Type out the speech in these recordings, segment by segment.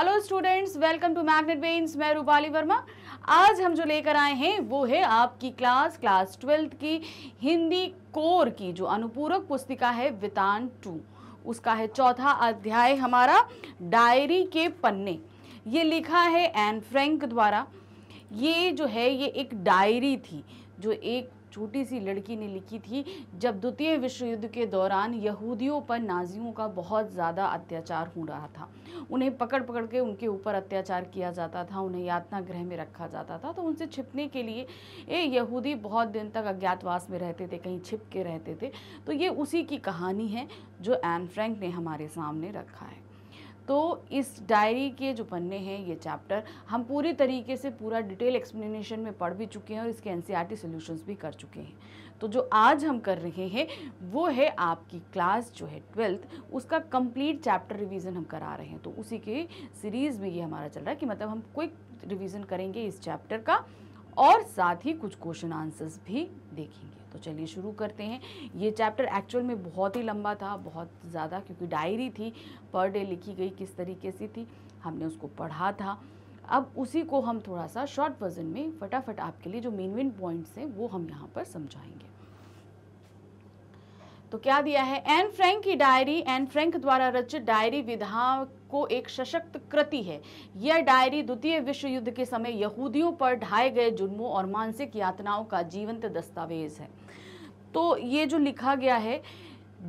Hello students welcome to magnet brains मैं रूपाली वर्मा आज हम जो लेकर आए हैं वो है आपकी क्लास क्लास ट्वेल्थ की हिंदी कोर की जो अनुपूरक पुस्तिका है वितान टू उसका है चौथा अध्याय हमारा डायरी के पन्ने ये लिखा है एन फ्रैंक द्वारा ये जो है ये एक डायरी थी जो एक छोटी सी लड़की ने लिखी थी जब द्वितीय विश्व युद्ध के दौरान यहूदियों पर नाजियों का बहुत ज़्यादा अत्याचार हो रहा था उन्हें पकड़ पकड़ के उनके ऊपर अत्याचार किया जाता था उन्हें यातना गृह में रखा जाता था तो उनसे छिपने के लिए ये यहूदी बहुत दिन तक अज्ञातवास में रहते थे कहीं छिप के रहते थे तो ये उसी की कहानी है जो एन फ्रैंक ने हमारे सामने रखा है तो इस डायरी के जो पन्ने हैं ये चैप्टर हम पूरी तरीके से पूरा डिटेल एक्सप्लेनेशन में पढ़ भी चुके हैं और इसके एन सी e भी कर चुके हैं तो जो आज हम कर रहे हैं वो है आपकी क्लास जो है ट्वेल्थ उसका कंप्लीट चैप्टर रिवीजन हम करा रहे हैं तो उसी के सीरीज़ में ये हमारा चल रहा है कि मतलब हम क्विक रिवीजन करेंगे इस चैप्टर का और साथ ही कुछ क्वेश्चन आंसर्स भी देखेंगे तो चलिए शुरू करते हैं ये चैप्टर एक्चुअल में बहुत ही लंबा था बहुत ज़्यादा क्योंकि डायरी थी पर डे लिखी गई किस तरीके से थी हमने उसको पढ़ा था अब उसी को हम थोड़ा सा शॉर्ट वर्जन में फटाफट आपके लिए जो मेन मेन पॉइंट्स हैं वो हम यहाँ पर समझाएंगे तो क्या दिया है एन फ्रैंक की डायरी एन फ्रैंक द्वारा रचित डायरी विधा को एक सशक्त कृति है यह डायरी द्वितीय विश्व युद्ध के समय यहूदियों पर ढाए गए जुर्मों और मानसिक यातनाओं का जीवंत दस्तावेज है तो ये जो लिखा गया है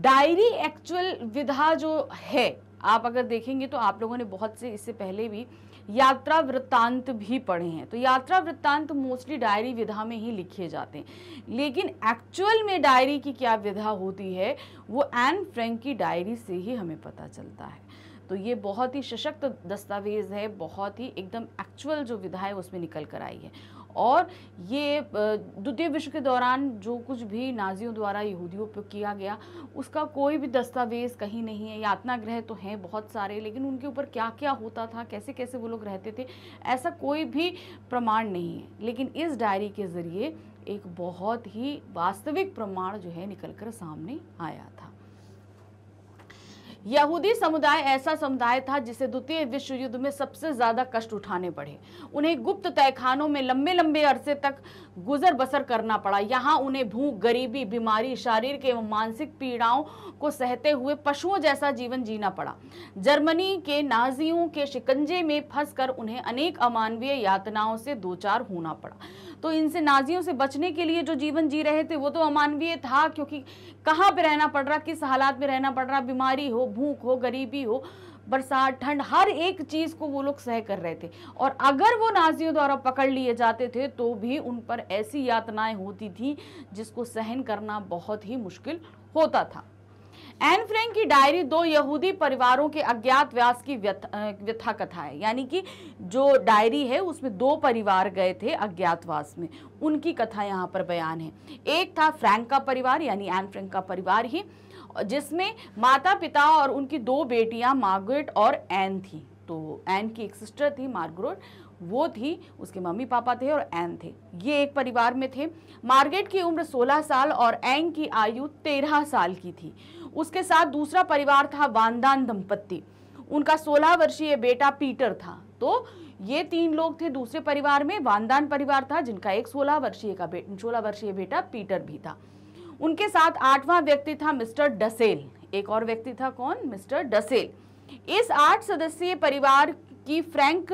डायरी एक्चुअल विधा जो है आप अगर देखेंगे तो आप लोगों ने बहुत से इससे पहले भी यात्रा वृत्तांत भी पढ़े हैं तो यात्रा वृत्तांत मोस्टली डायरी विधा में ही लिखे जाते हैं लेकिन एक्चुअल में डायरी की क्या विधा होती है वो एन फ्रेंक की डायरी से ही हमें पता चलता है तो ये बहुत ही सशक्त दस्तावेज़ है बहुत ही एकदम एक्चुअल जो विधा है उसमें निकल कर आई है और ये द्वितीय विश्व के दौरान जो कुछ भी नाजियों द्वारा यहूदियों पर किया गया उसका कोई भी दस्तावेज़ कहीं नहीं है यातना ग्रह तो हैं बहुत सारे लेकिन उनके ऊपर क्या क्या होता था कैसे कैसे वो लोग रहते थे ऐसा कोई भी प्रमाण नहीं है लेकिन इस डायरी के ज़रिए एक बहुत ही वास्तविक प्रमाण जो है कर सामने आया था यहूदी समुदाय ऐसा समुदाय था जिसे द्वितीय विश्व युद्ध में सबसे ज्यादा कष्ट उठाने पड़े उन्हें गुप्त तयखानों में लंबे लंबे अरसे तक गुजर बसर करना पड़ा यहाँ उन्हें भूख गरीबी बीमारी शारीरिक एवं मानसिक पीड़ाओं को सहते हुए पशुओं जैसा जीवन जीना पड़ा जर्मनी के नाजियों के शिकंजे में फंस उन्हें अनेक अमानवीय यातनाओं से दो चार होना पड़ा तो इनसे नाजियों से बचने के लिए जो जीवन जी रहे थे वो तो अमानवीय था क्योंकि कहाँ पे रहना पड़ रहा किस हालात में रहना पड़ रहा बीमारी हो भूख हो गरीबी हो बरसात ठंड हर एक चीज़ को वो लोग सह कर रहे थे और अगर वो नाजियों द्वारा पकड़ लिए जाते थे तो भी उन पर ऐसी यातनाएं होती थी जिसको सहन करना बहुत ही मुश्किल होता था एन फ्रैंक की डायरी दो यहूदी परिवारों के अज्ञात व्यास की व्यथा कथा है यानी कि जो डायरी है उसमें दो परिवार गए थे अज्ञातवास में उनकी कथा यहाँ पर बयान है एक था फ्रैंक का परिवार यानी एन फ्रैंक का परिवार ही जिसमें माता पिता और उनकी दो बेटियाँ मार्गरेट और एन थी तो एन की एक सिस्टर थी मार्गरेट वो थी उसके मम्मी पापा थे और एन थे ये एक परिवार में थे मार्गरेट की उम्र 16 साल और एन की आयु 13 साल की थी उसके साथ दूसरा परिवार था वानदान दंपत्ति उनका 16 वर्षीय बेटा पीटर था तो ये तीन लोग थे दूसरे परिवार में वानदान परिवार था जिनका एक 16 वर्षीय का बेटा सोलह वर्षीय बेटा पीटर भी था उनके साथ आठवां व्यक्ति था मिस्टर डसेल एक और व्यक्ति था कौन मिस्टर डसेल इस आठ सदस्यीय परिवार की फ्रैंक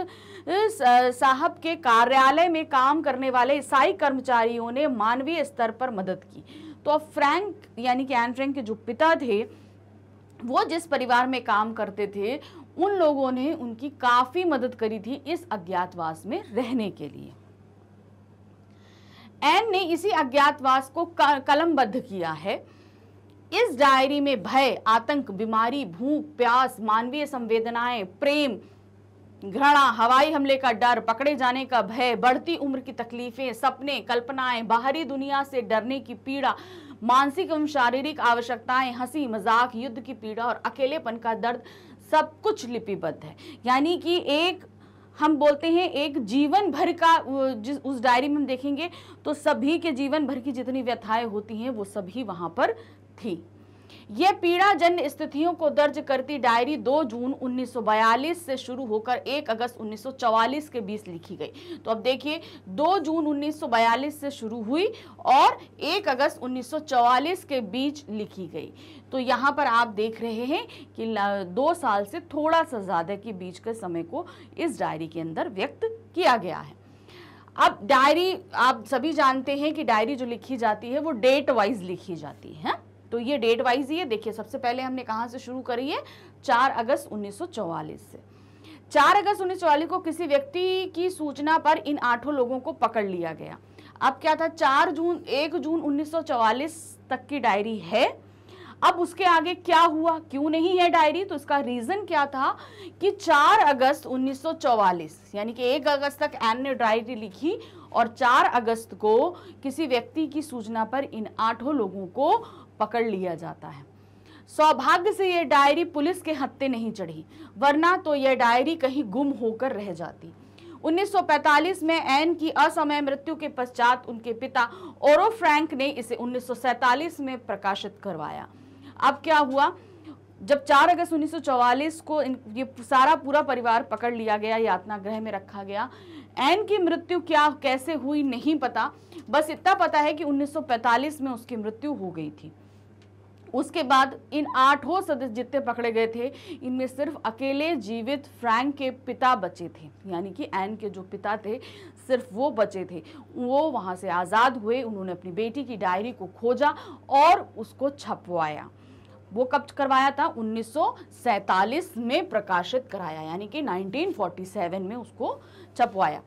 साहब के कार्यालय में काम करने वाले ईसाई कर्मचारियों ने मानवीय स्तर पर मदद की तो अब फ्रैंक यानी कि एन फ्रैंक के जो पिता थे वो जिस परिवार में काम करते थे उन लोगों ने उनकी काफ़ी मदद करी थी इस अज्ञातवास में रहने के लिए एन ने इसी अज्ञातवास को कलमबद्ध किया है इस डायरी में भय आतंक बीमारी भूख प्यास मानवीय संवेदनाएं प्रेम घृणा हवाई हमले का डर पकड़े जाने का भय बढ़ती उम्र की तकलीफें सपने कल्पनाएं बाहरी दुनिया से डरने की पीड़ा मानसिक एवं शारीरिक आवश्यकताएं हंसी मजाक युद्ध की पीड़ा और अकेलेपन का दर्द सब कुछ लिपिबद्ध है यानी कि एक हम बोलते हैं एक जीवन भर का जिस उस डायरी में हम देखेंगे तो सभी के जीवन भर की जितनी व्यथाएं होती हैं वो सभी वहाँ पर थी ये जन स्थितियों को दर्ज करती डायरी 2 जून 1942 से शुरू होकर 1 अगस्त 1944 के बीच लिखी गई तो अब देखिए 2 जून 1942 से शुरू हुई और 1 अगस्त 1944 के बीच लिखी गई तो यहाँ पर आप देख रहे हैं कि दो साल से थोड़ा सा ज़्यादा के बीच के समय को इस डायरी के अंदर व्यक्त किया गया है अब डायरी आप सभी जानते हैं कि डायरी जो लिखी जाती है वो डेट वाइज लिखी जाती है तो ये डेट वाइज ही है देखिए सबसे पहले हमने कहाँ से शुरू करी है चार अगस्त उन्नीस से चार अगस्त उन्नीस को किसी व्यक्ति की सूचना पर इन आठों लोगों को पकड़ लिया गया अब क्या था चार जून एक जून 1944 तक की डायरी है अब उसके आगे क्या हुआ क्यों नहीं है डायरी तो इसका रीज़न क्या था कि 4 अगस्त 1944 यानी कि 1 अगस्त तक एन ने डायरी लिखी और 4 अगस्त को किसी व्यक्ति की सूचना पर इन आठों लोगों को पकड़ लिया जाता है सौभाग्य से यह डायरी पुलिस के हत्ते नहीं चढ़ी वरना तो यह डायरी कहीं गुम होकर रह जाती 1945 में एन की असमय मृत्यु के पश्चात उनके पिता ओरो फ्रैंक ने इसे 1947 में प्रकाशित करवाया अब क्या हुआ जब 4 अगस्त 1944 को ये सारा पूरा परिवार पकड़ लिया गया यातना गृह में रखा गया एन की मृत्यु क्या कैसे हुई नहीं पता बस इतना पता है कि 1945 में उसकी मृत्यु हो गई थी उसके बाद इन आठों सदस्य जितने पकड़े गए थे इनमें सिर्फ अकेले जीवित फ्रैंक के पिता बचे थे यानी कि एन के जो पिता थे सिर्फ वो बचे थे वो वहाँ से आज़ाद हुए उन्होंने अपनी बेटी की डायरी को खोजा और उसको छपवाया वो कब करवाया था 1947 में प्रकाशित कराया यानी कि 1947 में उसको छपवाया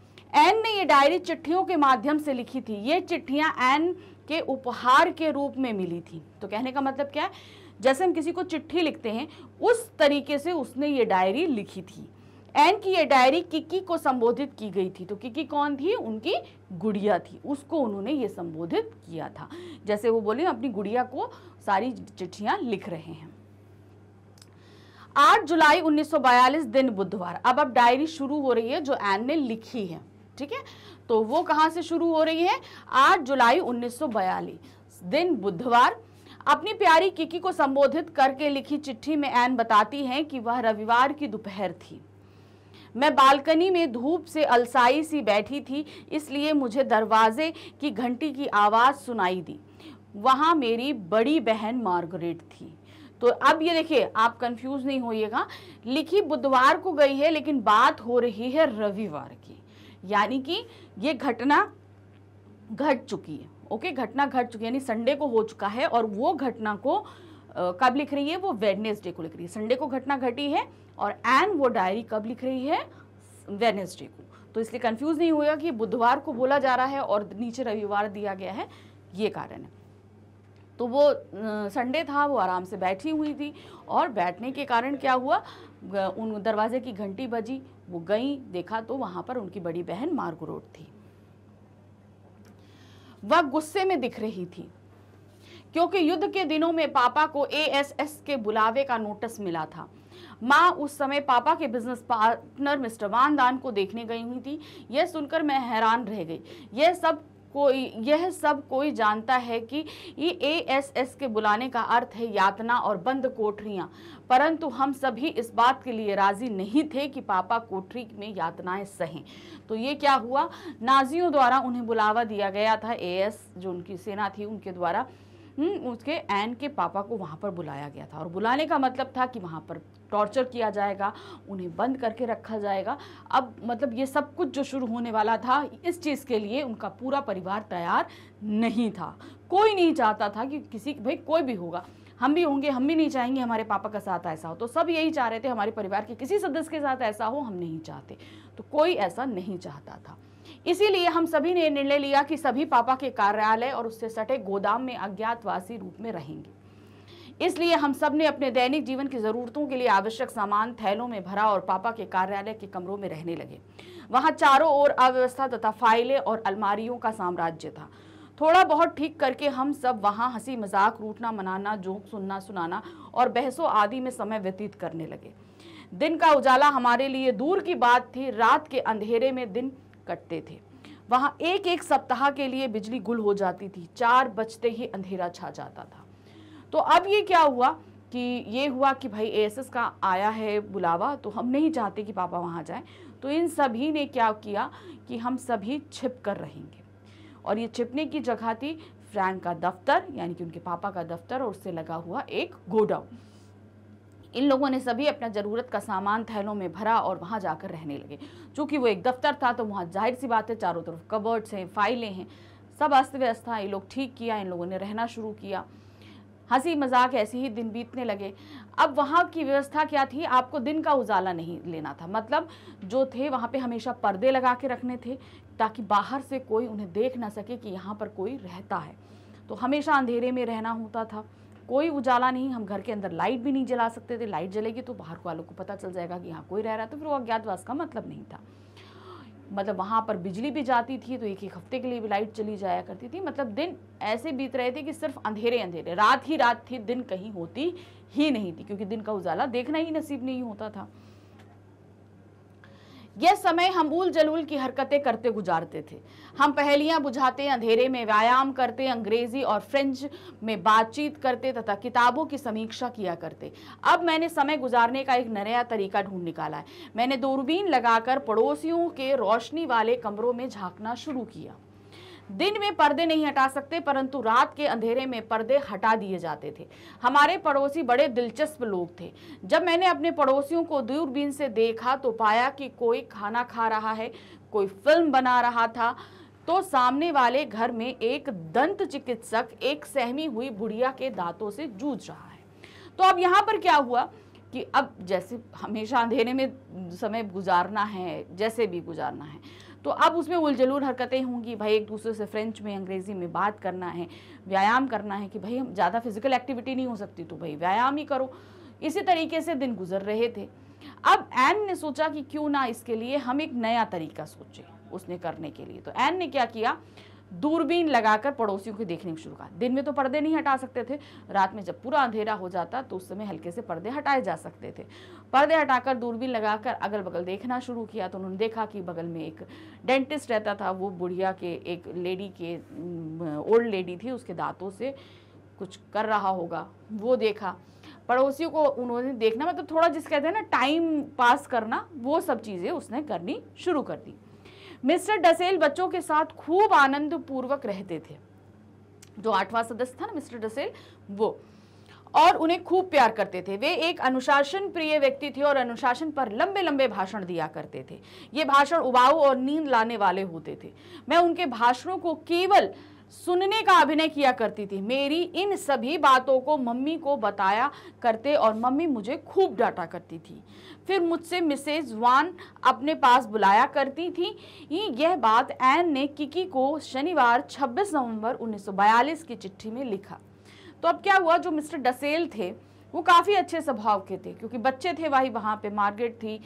एन ने ये डायरी चिट्ठियों के माध्यम से लिखी थी ये चिट्ठियाँ एन के उपहार के रूप में मिली थी तो कहने का मतलब क्या है जैसे हम किसी को चिट्ठी लिखते हैं उस तरीके से उसने ये डायरी लिखी थी एन की ये डायरी किकी को संबोधित की गई थी तो किकी कौन थी उनकी गुड़िया थी उसको उन्होंने ये संबोधित किया था जैसे वो बोले अपनी गुड़िया को सारी चिट्ठियां लिख रहे हैं 8 जुलाई 1942 दिन बुधवार अब अब डायरी शुरू हो रही है जो एन ने लिखी है ठीक है तो वो कहाँ से शुरू हो रही है आठ जुलाई उन्नीस दिन बुधवार अपनी प्यारी किकी को संबोधित करके लिखी चिट्ठी में एन बताती हैं कि वह रविवार की दोपहर थी मैं बालकनी में धूप से अलसाई सी बैठी थी इसलिए मुझे दरवाजे की घंटी की आवाज़ सुनाई दी वहाँ मेरी बड़ी बहन मार्गरेट थी तो अब ये देखिए आप कंफ्यूज नहीं होइएगा लिखी बुधवार को गई है लेकिन बात हो रही है रविवार की यानी कि ये घटना घट चुकी है ओके घटना घट चुकी है यानी संडे को हो चुका है और वो घटना को कब लिख रही है वो वेडनेसडे को लिख रही है संडे को घटना घटी है और एन वो डायरी कब लिख रही है वेडनेसडे को तो इसलिए कंफ्यूज नहीं हुआ कि बुधवार को बोला जा रहा है और नीचे रविवार दिया गया है ये कारण है तो वो संडे था वो आराम से बैठी हुई थी और बैठने के कारण क्या हुआ उन दरवाजे की घंटी बजी वो गई देखा तो वहां पर उनकी बड़ी बहन मार्गरोट थी वह गुस्से में दिख रही थी क्योंकि युद्ध के दिनों में पापा को एएसएस के बुलावे का नोटिस मिला था माँ उस समय पापा के बिजनेस पार्टनर मिस्टर वानदान को देखने गई हुई थी यह सुनकर मैं हैरान रह गई यह सब कोई यह सब कोई जानता है कि ये एएसएस के बुलाने का अर्थ है यातना और बंद कोठरियाँ परंतु हम सभी इस बात के लिए राजी नहीं थे कि पापा कोठरी में यातनाएं सहें तो ये क्या हुआ नाजियों द्वारा उन्हें बुलावा दिया गया था एएस जो उनकी सेना थी उनके द्वारा हम्म, उसके एन के पापा को वहाँ पर बुलाया गया था और बुलाने का मतलब था कि वहाँ पर टॉर्चर किया जाएगा उन्हें बंद करके रखा जाएगा अब मतलब ये सब कुछ जो शुरू होने वाला था इस चीज़ के लिए उनका पूरा परिवार तैयार नहीं था कोई नहीं चाहता था कि किसी भाई कोई भी होगा हम भी होंगे हम भी नहीं चाहेंगे हमारे पापा का साथ ऐसा हो तो सब यही चाह रहे थे हमारे परिवार के किसी सदस्य के साथ ऐसा हो हम नहीं चाहते तो कोई ऐसा नहीं चाहता था इसीलिए हम सभी ने निर्णय लिया कि सभी पापा के कार्यालय और उससे सटे गोदाम में अज्ञातवासी रूप में रहेंगे इसलिए हम सब ने अपने दैनिक जीवन की ज़रूरतों के लिए आवश्यक सामान थैलों में भरा और पापा के कार्यालय के कमरों में रहने लगे वहाँ चारों ओर अव्यवस्था तथा फाइलें और अलमारियों का साम्राज्य था थोड़ा बहुत ठीक करके हम सब वहाँ हंसी मजाक रूठना मनाना जोक सुनना सुनाना और बहसों आदि में समय व्यतीत करने लगे दिन का उजाला हमारे लिए दूर की बात थी रात के अंधेरे में दिन कटते थे वहाँ एक एक सप्ताह के लिए बिजली गुल हो जाती थी चार बजते ही अंधेरा छा जाता था तो अब ये क्या हुआ कि ये हुआ कि भाई एएसएस का आया है बुलावा तो हम नहीं चाहते कि पापा वहाँ जाएं तो इन सभी ने क्या किया कि हम सभी छिप कर रहेंगे और ये छिपने की जगह थी फ्रैंक का दफ्तर यानी कि उनके पापा का दफ्तर और उससे लगा हुआ एक गोडाउन इन लोगों ने सभी अपना ज़रूरत का सामान थैलों में भरा और वहाँ जाकर रहने लगे चूँकि वो एक दफ्तर था तो वहाँ जाहिर सी बात है चारों तरफ कबर्ड्स हैं फाइलें हैं सब अस्त व्यस्त था ये लोग ठीक किया इन लोगों ने रहना शुरू किया हंसी मजाक ऐसे ही दिन बीतने लगे अब वहाँ की व्यवस्था क्या थी आपको दिन का उजाला नहीं लेना था मतलब जो थे वहाँ पे हमेशा पर्दे लगा के रखने थे ताकि बाहर से कोई उन्हें देख ना सके कि यहाँ पर कोई रहता है तो हमेशा अंधेरे में रहना होता था कोई उजाला नहीं हम घर के अंदर लाइट भी नहीं जला सकते थे लाइट जलेगी तो बाहर वालों को पता चल जाएगा कि यहाँ कोई रह रहा तो फिर वो अज्ञातवास का मतलब नहीं था मतलब वहाँ पर बिजली भी जाती थी तो एक एक हफ्ते के लिए भी लाइट चली जाया करती थी मतलब दिन ऐसे बीत रहे थे कि सिर्फ अंधेरे अंधेरे रात ही रात थी दिन कहीं होती ही नहीं थी क्योंकि दिन का उजाला देखना ही नसीब नहीं होता था यह समय हम उल जलूल की हरकतें करते गुजारते थे हम पहेलियां बुझाते अंधेरे में व्यायाम करते अंग्रेजी और फ्रेंच में बातचीत करते तथा किताबों की समीक्षा किया करते अब मैंने समय गुजारने का एक नया तरीका ढूंढ निकाला है मैंने दूरबीन लगाकर पड़ोसियों के रोशनी वाले कमरों में झांकना शुरू किया दिन में पर्दे नहीं हटा सकते परंतु रात के अंधेरे में पर्दे हटा दिए जाते थे हमारे पड़ोसी बड़े दिलचस्प लोग थे जब मैंने अपने पड़ोसियों को दूरबीन से देखा तो पाया कि कोई खाना खा रहा है कोई फिल्म बना रहा था तो सामने वाले घर में एक दंत चिकित्सक एक सहमी हुई बुढ़िया के दांतों से जूझ रहा है तो अब यहाँ पर क्या हुआ कि अब जैसे हमेशा अंधेरे में समय गुजारना है जैसे भी गुजारना है तो अब उसमें उलझलूर हरकतें होंगी भाई एक दूसरे से फ्रेंच में अंग्रेजी में बात करना है व्यायाम करना है कि भाई हम ज़्यादा फिजिकल एक्टिविटी नहीं हो सकती तो भाई व्यायाम ही करो इसी तरीके से दिन गुजर रहे थे अब एन ने सोचा कि क्यों ना इसके लिए हम एक नया तरीका सोचें उसने करने के लिए तो एन ने क्या किया दूरबीन लगाकर पड़ोसियों को देखने की शुरू कर दिन में तो पर्दे नहीं हटा सकते थे रात में जब पूरा अंधेरा हो जाता तो उस समय हल्के से पर्दे हटाए जा सकते थे पर्दे हटाकर दूरबीन लगाकर अगल बगल देखना शुरू किया तो उन्होंने देखा कि बगल में एक डेंटिस्ट रहता था वो बुढ़िया के एक लेडी के ओल्ड लेडी थी उसके दांतों से कुछ कर रहा होगा वो देखा पड़ोसियों को उन्होंने देखना मतलब थोड़ा जिस कहते हैं ना टाइम पास करना वो सब चीज़ें उसने करनी शुरू कर दी मिस्टर डसेल बच्चों के साथ खूब आनंद पूर्वक रहते थे जो आठवां सदस्य था ना मिस्टर डसेल वो और उन्हें खूब प्यार करते थे वे एक अनुशासन प्रिय व्यक्ति थे और अनुशासन पर लंबे लंबे भाषण दिया करते थे ये भाषण उबाऊ और नींद लाने वाले होते थे मैं उनके भाषणों को केवल सुनने का अभिनय किया करती थी मेरी इन सभी बातों को मम्मी को बताया करते और मम्मी मुझे खूब डांटा करती थी फिर मुझसे मिसेज वान अपने पास बुलाया करती थी यह बात एन ने किकी को शनिवार 26 नवंबर 1942 की चिट्ठी में लिखा तो अब क्या हुआ जो मिस्टर डसेल थे वो काफ़ी अच्छे स्वभाव के थे क्योंकि बच्चे थे वही वहाँ पर मार्गेट थी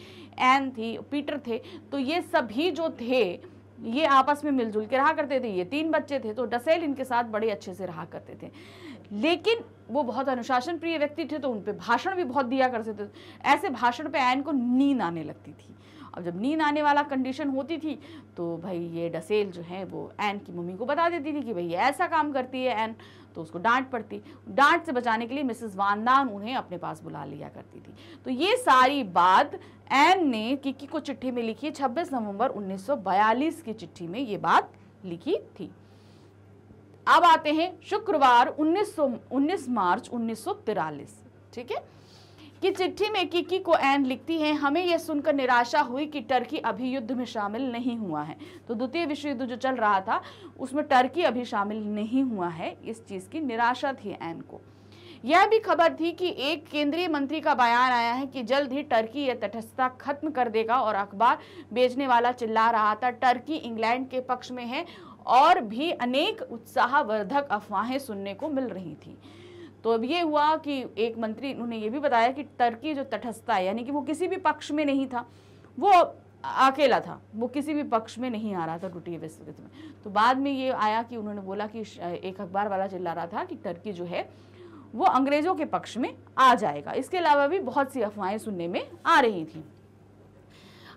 एन थी पीटर थे तो ये सभी जो थे ये आपस में मिलजुल के रहा करते थे ये तीन बच्चे थे तो डसेल इनके साथ बड़े अच्छे से रहा करते थे लेकिन वो बहुत अनुशासन प्रिय व्यक्ति थे तो उन पर भाषण भी बहुत दिया करते थे ऐसे भाषण पे ऐन को नींद आने लगती थी अब जब नींद आने वाला कंडीशन होती थी तो भाई ये डसेल जो है वो एन की मम्मी को बता देती थी कि भाई ये ऐसा काम करती है एन तो उसको डांट पड़ती डांट से बचाने के लिए मिसेस वानदान उन्हें अपने पास बुला लिया करती थी तो ये सारी बात एन ने किकी को चिट्ठी में लिखी 26 नवंबर 1942 की चिट्ठी में ये बात लिखी थी अब आते हैं शुक्रवार 19 19 मार्च 1943 ठीक है कि चिट्ठी में किकी को एन लिखती हैं हमें यह सुनकर निराशा हुई कि टर्की अभी युद्ध में शामिल नहीं हुआ है तो द्वितीय विश्व युद्ध जो चल रहा था उसमें टर्की अभी शामिल नहीं हुआ है इस चीज़ की निराशा थी एन को यह भी खबर थी कि एक केंद्रीय मंत्री का बयान आया है कि जल्द ही टर्की यह तटस्थता खत्म कर देगा और अखबार बेचने वाला चिल्ला रहा था टर्की इंग्लैंड के पक्ष में है और भी अनेक उत्साहवर्धक अफवाहें सुनने को मिल रही थी तो अब ये हुआ कि एक मंत्री उन्होंने ये भी बताया कि टर्की जो तटस्थता है यानी कि वो किसी भी पक्ष में नहीं था वो अकेला था वो किसी भी पक्ष में नहीं आ रहा था टूटी विस्तृत में तो बाद में ये आया कि उन्होंने बोला कि एक अखबार वाला चिल्ला रहा था कि टर्की जो है वो अंग्रेजों के पक्ष में आ जाएगा इसके अलावा भी बहुत सी अफवाहें सुनने में आ रही थी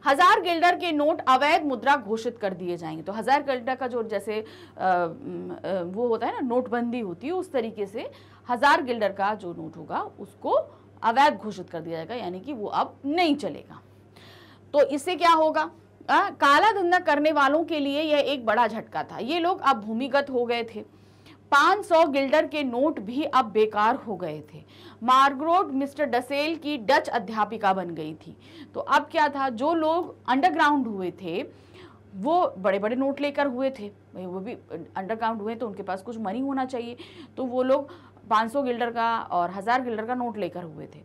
हजार गिल्डर के नोट अवैध मुद्रा घोषित कर दिए जाएंगे तो हजार गिल्डर का जो जैसे आ, आ, वो होता है ना नोटबंदी होती है उस तरीके से हजार गिल्डर का जो नोट होगा उसको अवैध घोषित कर दिया जाएगा यानी कि वो अब नहीं चलेगा तो इससे क्या होगा आ, काला धंधा करने वालों के लिए यह एक बड़ा झटका था ये लोग अब भूमिगत हो गए थे 500 गिल्डर के नोट भी अब बेकार हो गए थे मार्गरोड मिस्टर डसेल की डच अध्यापिका बन गई थी तो अब क्या था जो लोग अंडरग्राउंड हुए थे वो बड़े बड़े नोट लेकर हुए थे भाई वो भी अंडरग्राउंड हुए तो उनके पास कुछ मनी होना चाहिए तो वो लोग पाँच सौ गिल्डर का और हज़ार गिल्डर का नोट लेकर हुए थे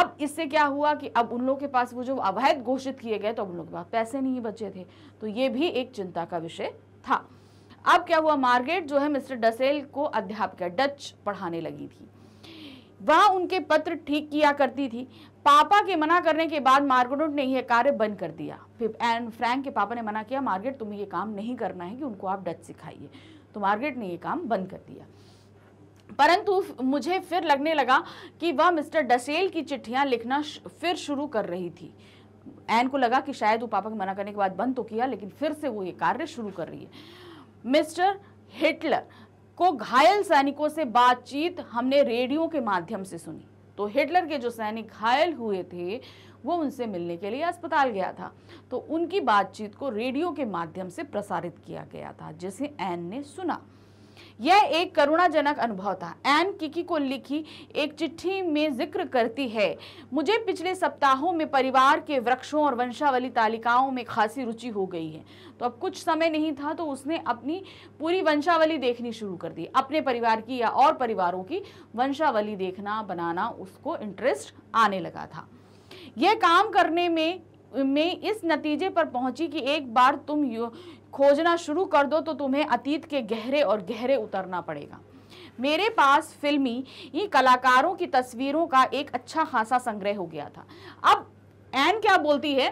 अब इससे क्या हुआ कि अब उन लोगों के पास वो जो अवैध घोषित किए गए तो अब उन लोगों के पास पैसे नहीं बचे थे तो ये भी एक चिंता का विषय था अब क्या हुआ मार्गेट जो है मिस्टर डसेल को अध्यापिका डच पढ़ाने लगी थी वह उनके पत्र ठीक किया करती थी पापा के मना करने के बाद मार्गरेट ने यह कार्य बंद कर दिया फिर एंड फ्रैंक के पापा ने मना किया मार्गेट तुम्हें ये काम नहीं करना है कि उनको आप डच सिखाइए तो मार्गेट ने ये काम बंद कर दिया परंतु मुझे फिर लगने लगा कि वह मिस्टर डसेल की चिट्ठियां लिखना फिर शुरू कर रही थी एन को लगा कि शायद वो पापा को मना करने के बाद बंद तो किया लेकिन फिर से वो ये कार्य शुरू कर रही है मिस्टर हिटलर को घायल सैनिकों से बातचीत हमने रेडियो के माध्यम से सुनी तो हिटलर के जो सैनिक घायल हुए थे वो उनसे मिलने के लिए अस्पताल गया था तो उनकी बातचीत को रेडियो के माध्यम से प्रसारित किया गया था जिसे एन ने सुना यह एक करुणाजनक अनुभव था एन किकी को लिखी एक चिट्ठी में जिक्र करती है मुझे पिछले सप्ताहों में परिवार के वृक्षों और वंशावली तालिकाओं में खासी रुचि हो गई है तो अब कुछ समय नहीं था तो उसने अपनी पूरी वंशावली देखनी शुरू कर दी अपने परिवार की या और परिवारों की वंशावली देखना बनाना उसको इंटरेस्ट आने लगा था यह काम करने में मैं इस नतीजे पर पहुंची कि एक बार तुम खोजना शुरू कर दो तो तुम्हें अतीत के गहरे और गहरे उतरना पड़ेगा मेरे पास फिल्मी ही कलाकारों की तस्वीरों का एक अच्छा खासा संग्रह हो गया था अब एन क्या बोलती है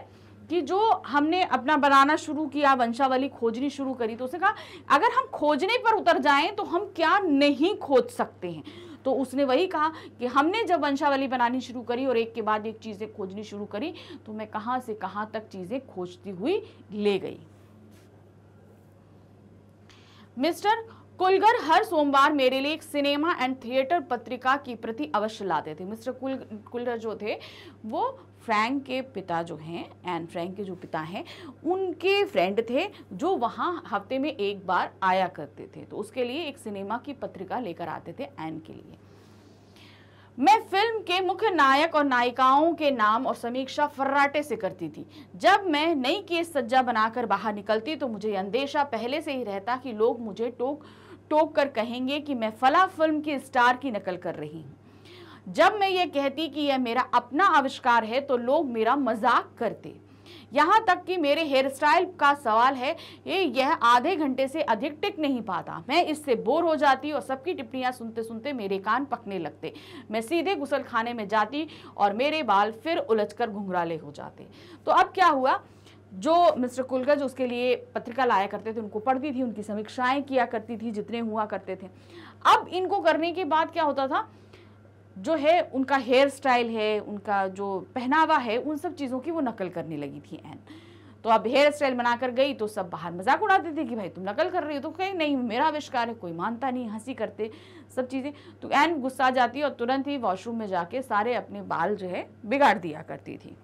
कि जो हमने अपना बनाना शुरू किया वंशावली खोजनी शुरू करी तो उसने कहा अगर हम खोजने पर उतर जाएं तो हम क्या नहीं खोज सकते हैं तो उसने वही कहा कि हमने जब वंशावली बनानी शुरू करी और एक के बाद एक चीज़ें खोजनी शुरू करी तो मैं कहाँ से कहाँ तक चीज़ें खोजती हुई ले गई मिस्टर कुलगर हर सोमवार मेरे लिए एक सिनेमा एंड थिएटर पत्रिका की प्रति अवश्य लाते थे मिस्टर कुल कुलगर जो थे वो फ्रैंक के पिता जो हैं एंड फ्रैंक के जो पिता हैं उनके फ्रेंड थे जो वहाँ हफ्ते में एक बार आया करते थे तो उसके लिए एक सिनेमा की पत्रिका लेकर आते थे एन के लिए मैं फिल्म के मुख्य नायक और नायिकाओं के नाम और समीक्षा फर्राटे से करती थी जब मैं नई केस सज्जा बनाकर बाहर निकलती तो मुझे अंदेशा पहले से ही रहता कि लोग मुझे टोक टोक कर कहेंगे कि मैं फला फिल्म की स्टार की नकल कर रही हूँ जब मैं ये कहती कि यह मेरा अपना आविष्कार है तो लोग मेरा मजाक करते यहाँ तक कि मेरे हेयर स्टाइल का सवाल है ये यह आधे घंटे से अधिक टिक नहीं पाता मैं इससे बोर हो जाती और सबकी टिप्पणियाँ सुनते सुनते मेरे कान पकने लगते मैं सीधे गुसल खाने में जाती और मेरे बाल फिर उलझ कर घुंघराले हो जाते तो अब क्या हुआ जो मिस्टर कुलगज उसके लिए पत्रिका लाया करते थे उनको पढ़ती थी उनकी समीक्षाएँ किया करती थी जितने हुआ करते थे अब इनको करने के बाद क्या होता था जो है उनका हेयर स्टाइल है उनका जो पहनावा है उन सब चीज़ों की वो नकल करने लगी थी एन तो अब हेयर स्टाइल बनाकर गई तो सब बाहर मजाक उड़ाते थे कि भाई तुम नकल कर रही हो तो कहीं नहीं मेरा आविष्कार है कोई मानता नहीं हंसी करते सब चीज़ें तो एन गुस्सा जाती और तुरंत ही वॉशरूम में जाके सारे अपने बाल जो है बिगाड़ दिया करती थी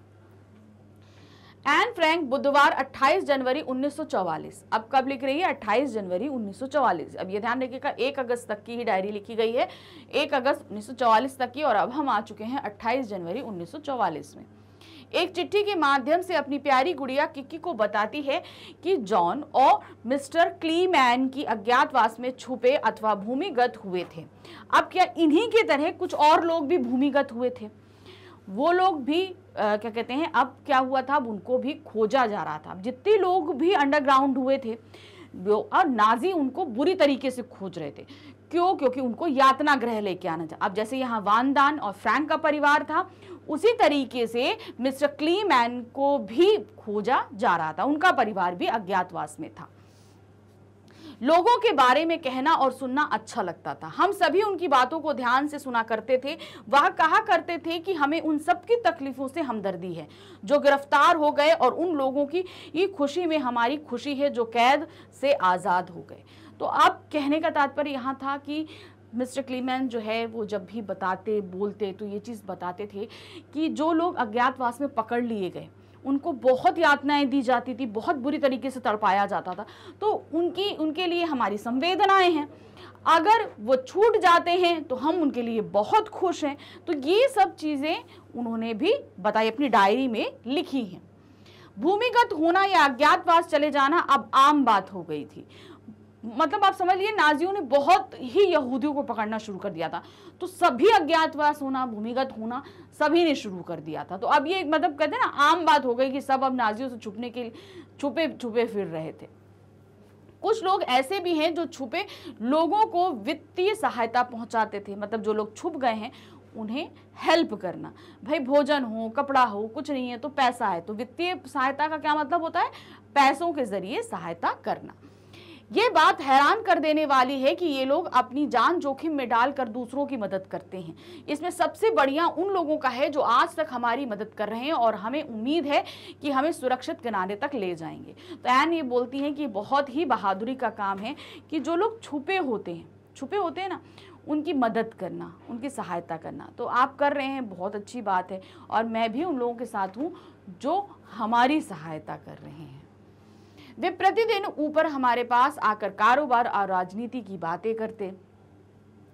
एन फ्रैंक बुधवार 28 जनवरी 1944 अब कब लिख रही है 28 जनवरी 1944 अब ये ध्यान रखिएगा 1 अगस्त तक की ही डायरी लिखी गई है 1 अगस्त 1944 तक की और अब हम आ चुके हैं 28 जनवरी 1944 में एक चिट्ठी के माध्यम से अपनी प्यारी गुड़िया किकी को बताती है कि जॉन और मिस्टर क्लीमैन की अज्ञातवास में छुपे अथवा भूमिगत हुए थे अब क्या इन्हीं की तरह कुछ और लोग भी भूमिगत हुए थे वो लोग भी आ, क्या कहते हैं अब क्या हुआ था अब उनको भी खोजा जा रहा था जितने लोग भी अंडरग्राउंड हुए थे और नाजी उनको बुरी तरीके से खोज रहे थे क्यों क्योंकि उनको यातना ग्रह लेके आना था अब जैसे यहाँ वानदान और फ्रैंक का परिवार था उसी तरीके से मिस्टर क्लीमैन को भी खोजा जा रहा था उनका परिवार भी अज्ञातवास में था लोगों के बारे में कहना और सुनना अच्छा लगता था हम सभी उनकी बातों को ध्यान से सुना करते थे वह कहा करते थे कि हमें उन सब की तकलीफ़ों से हमदर्दी है जो गिरफ्तार हो गए और उन लोगों की ये खुशी में हमारी खुशी है जो कैद से आज़ाद हो गए तो अब कहने का तात्पर्य यहाँ था कि मिस्टर क्लीमैन जो है वो जब भी बताते बोलते तो ये चीज़ बताते थे कि जो लोग अज्ञातवास में पकड़ लिए गए उनको बहुत यातनाएं दी जाती थी बहुत बुरी तरीके से तड़पाया जाता था तो उनकी उनके लिए हमारी संवेदनाएं हैं अगर वो छूट जाते हैं तो हम उनके लिए बहुत खुश हैं तो ये सब चीज़ें उन्होंने भी बताई अपनी डायरी में लिखी हैं भूमिगत होना या अज्ञातवास चले जाना अब आम बात हो गई थी मतलब आप समझ लिए नाजियों ने बहुत ही यहूदियों को पकड़ना शुरू कर दिया था तो सभी अज्ञातवास होना भूमिगत होना सभी ने शुरू कर दिया था तो अब ये मतलब कहते हैं ना आम बात हो गई कि सब अब नाजियों से छुपने के लिए छुपे छुपे फिर रहे थे कुछ लोग ऐसे भी हैं जो छुपे लोगों को वित्तीय सहायता पहुंचाते थे मतलब जो लोग छुप गए हैं उन्हें हेल्प करना भाई भोजन हो कपड़ा हो कुछ नहीं है तो पैसा है तो वित्तीय सहायता का क्या मतलब होता है पैसों के जरिए सहायता करना ये बात हैरान कर देने वाली है कि ये लोग अपनी जान जोखिम में डालकर दूसरों की मदद करते हैं इसमें सबसे बढ़िया उन लोगों का है जो आज तक हमारी मदद कर रहे हैं और हमें उम्मीद है कि हमें सुरक्षित किनारे तक ले जाएंगे तो ऐन ये बोलती हैं कि बहुत ही बहादुरी का काम है कि जो लोग छुपे होते हैं छुपे होते हैं ना उनकी मदद करना उनकी सहायता करना तो आप कर रहे हैं बहुत अच्छी बात है और मैं भी उन लोगों के साथ हूँ जो हमारी सहायता कर रहे हैं वे प्रतिदिन ऊपर हमारे पास आकर कारोबार और राजनीति की बातें करते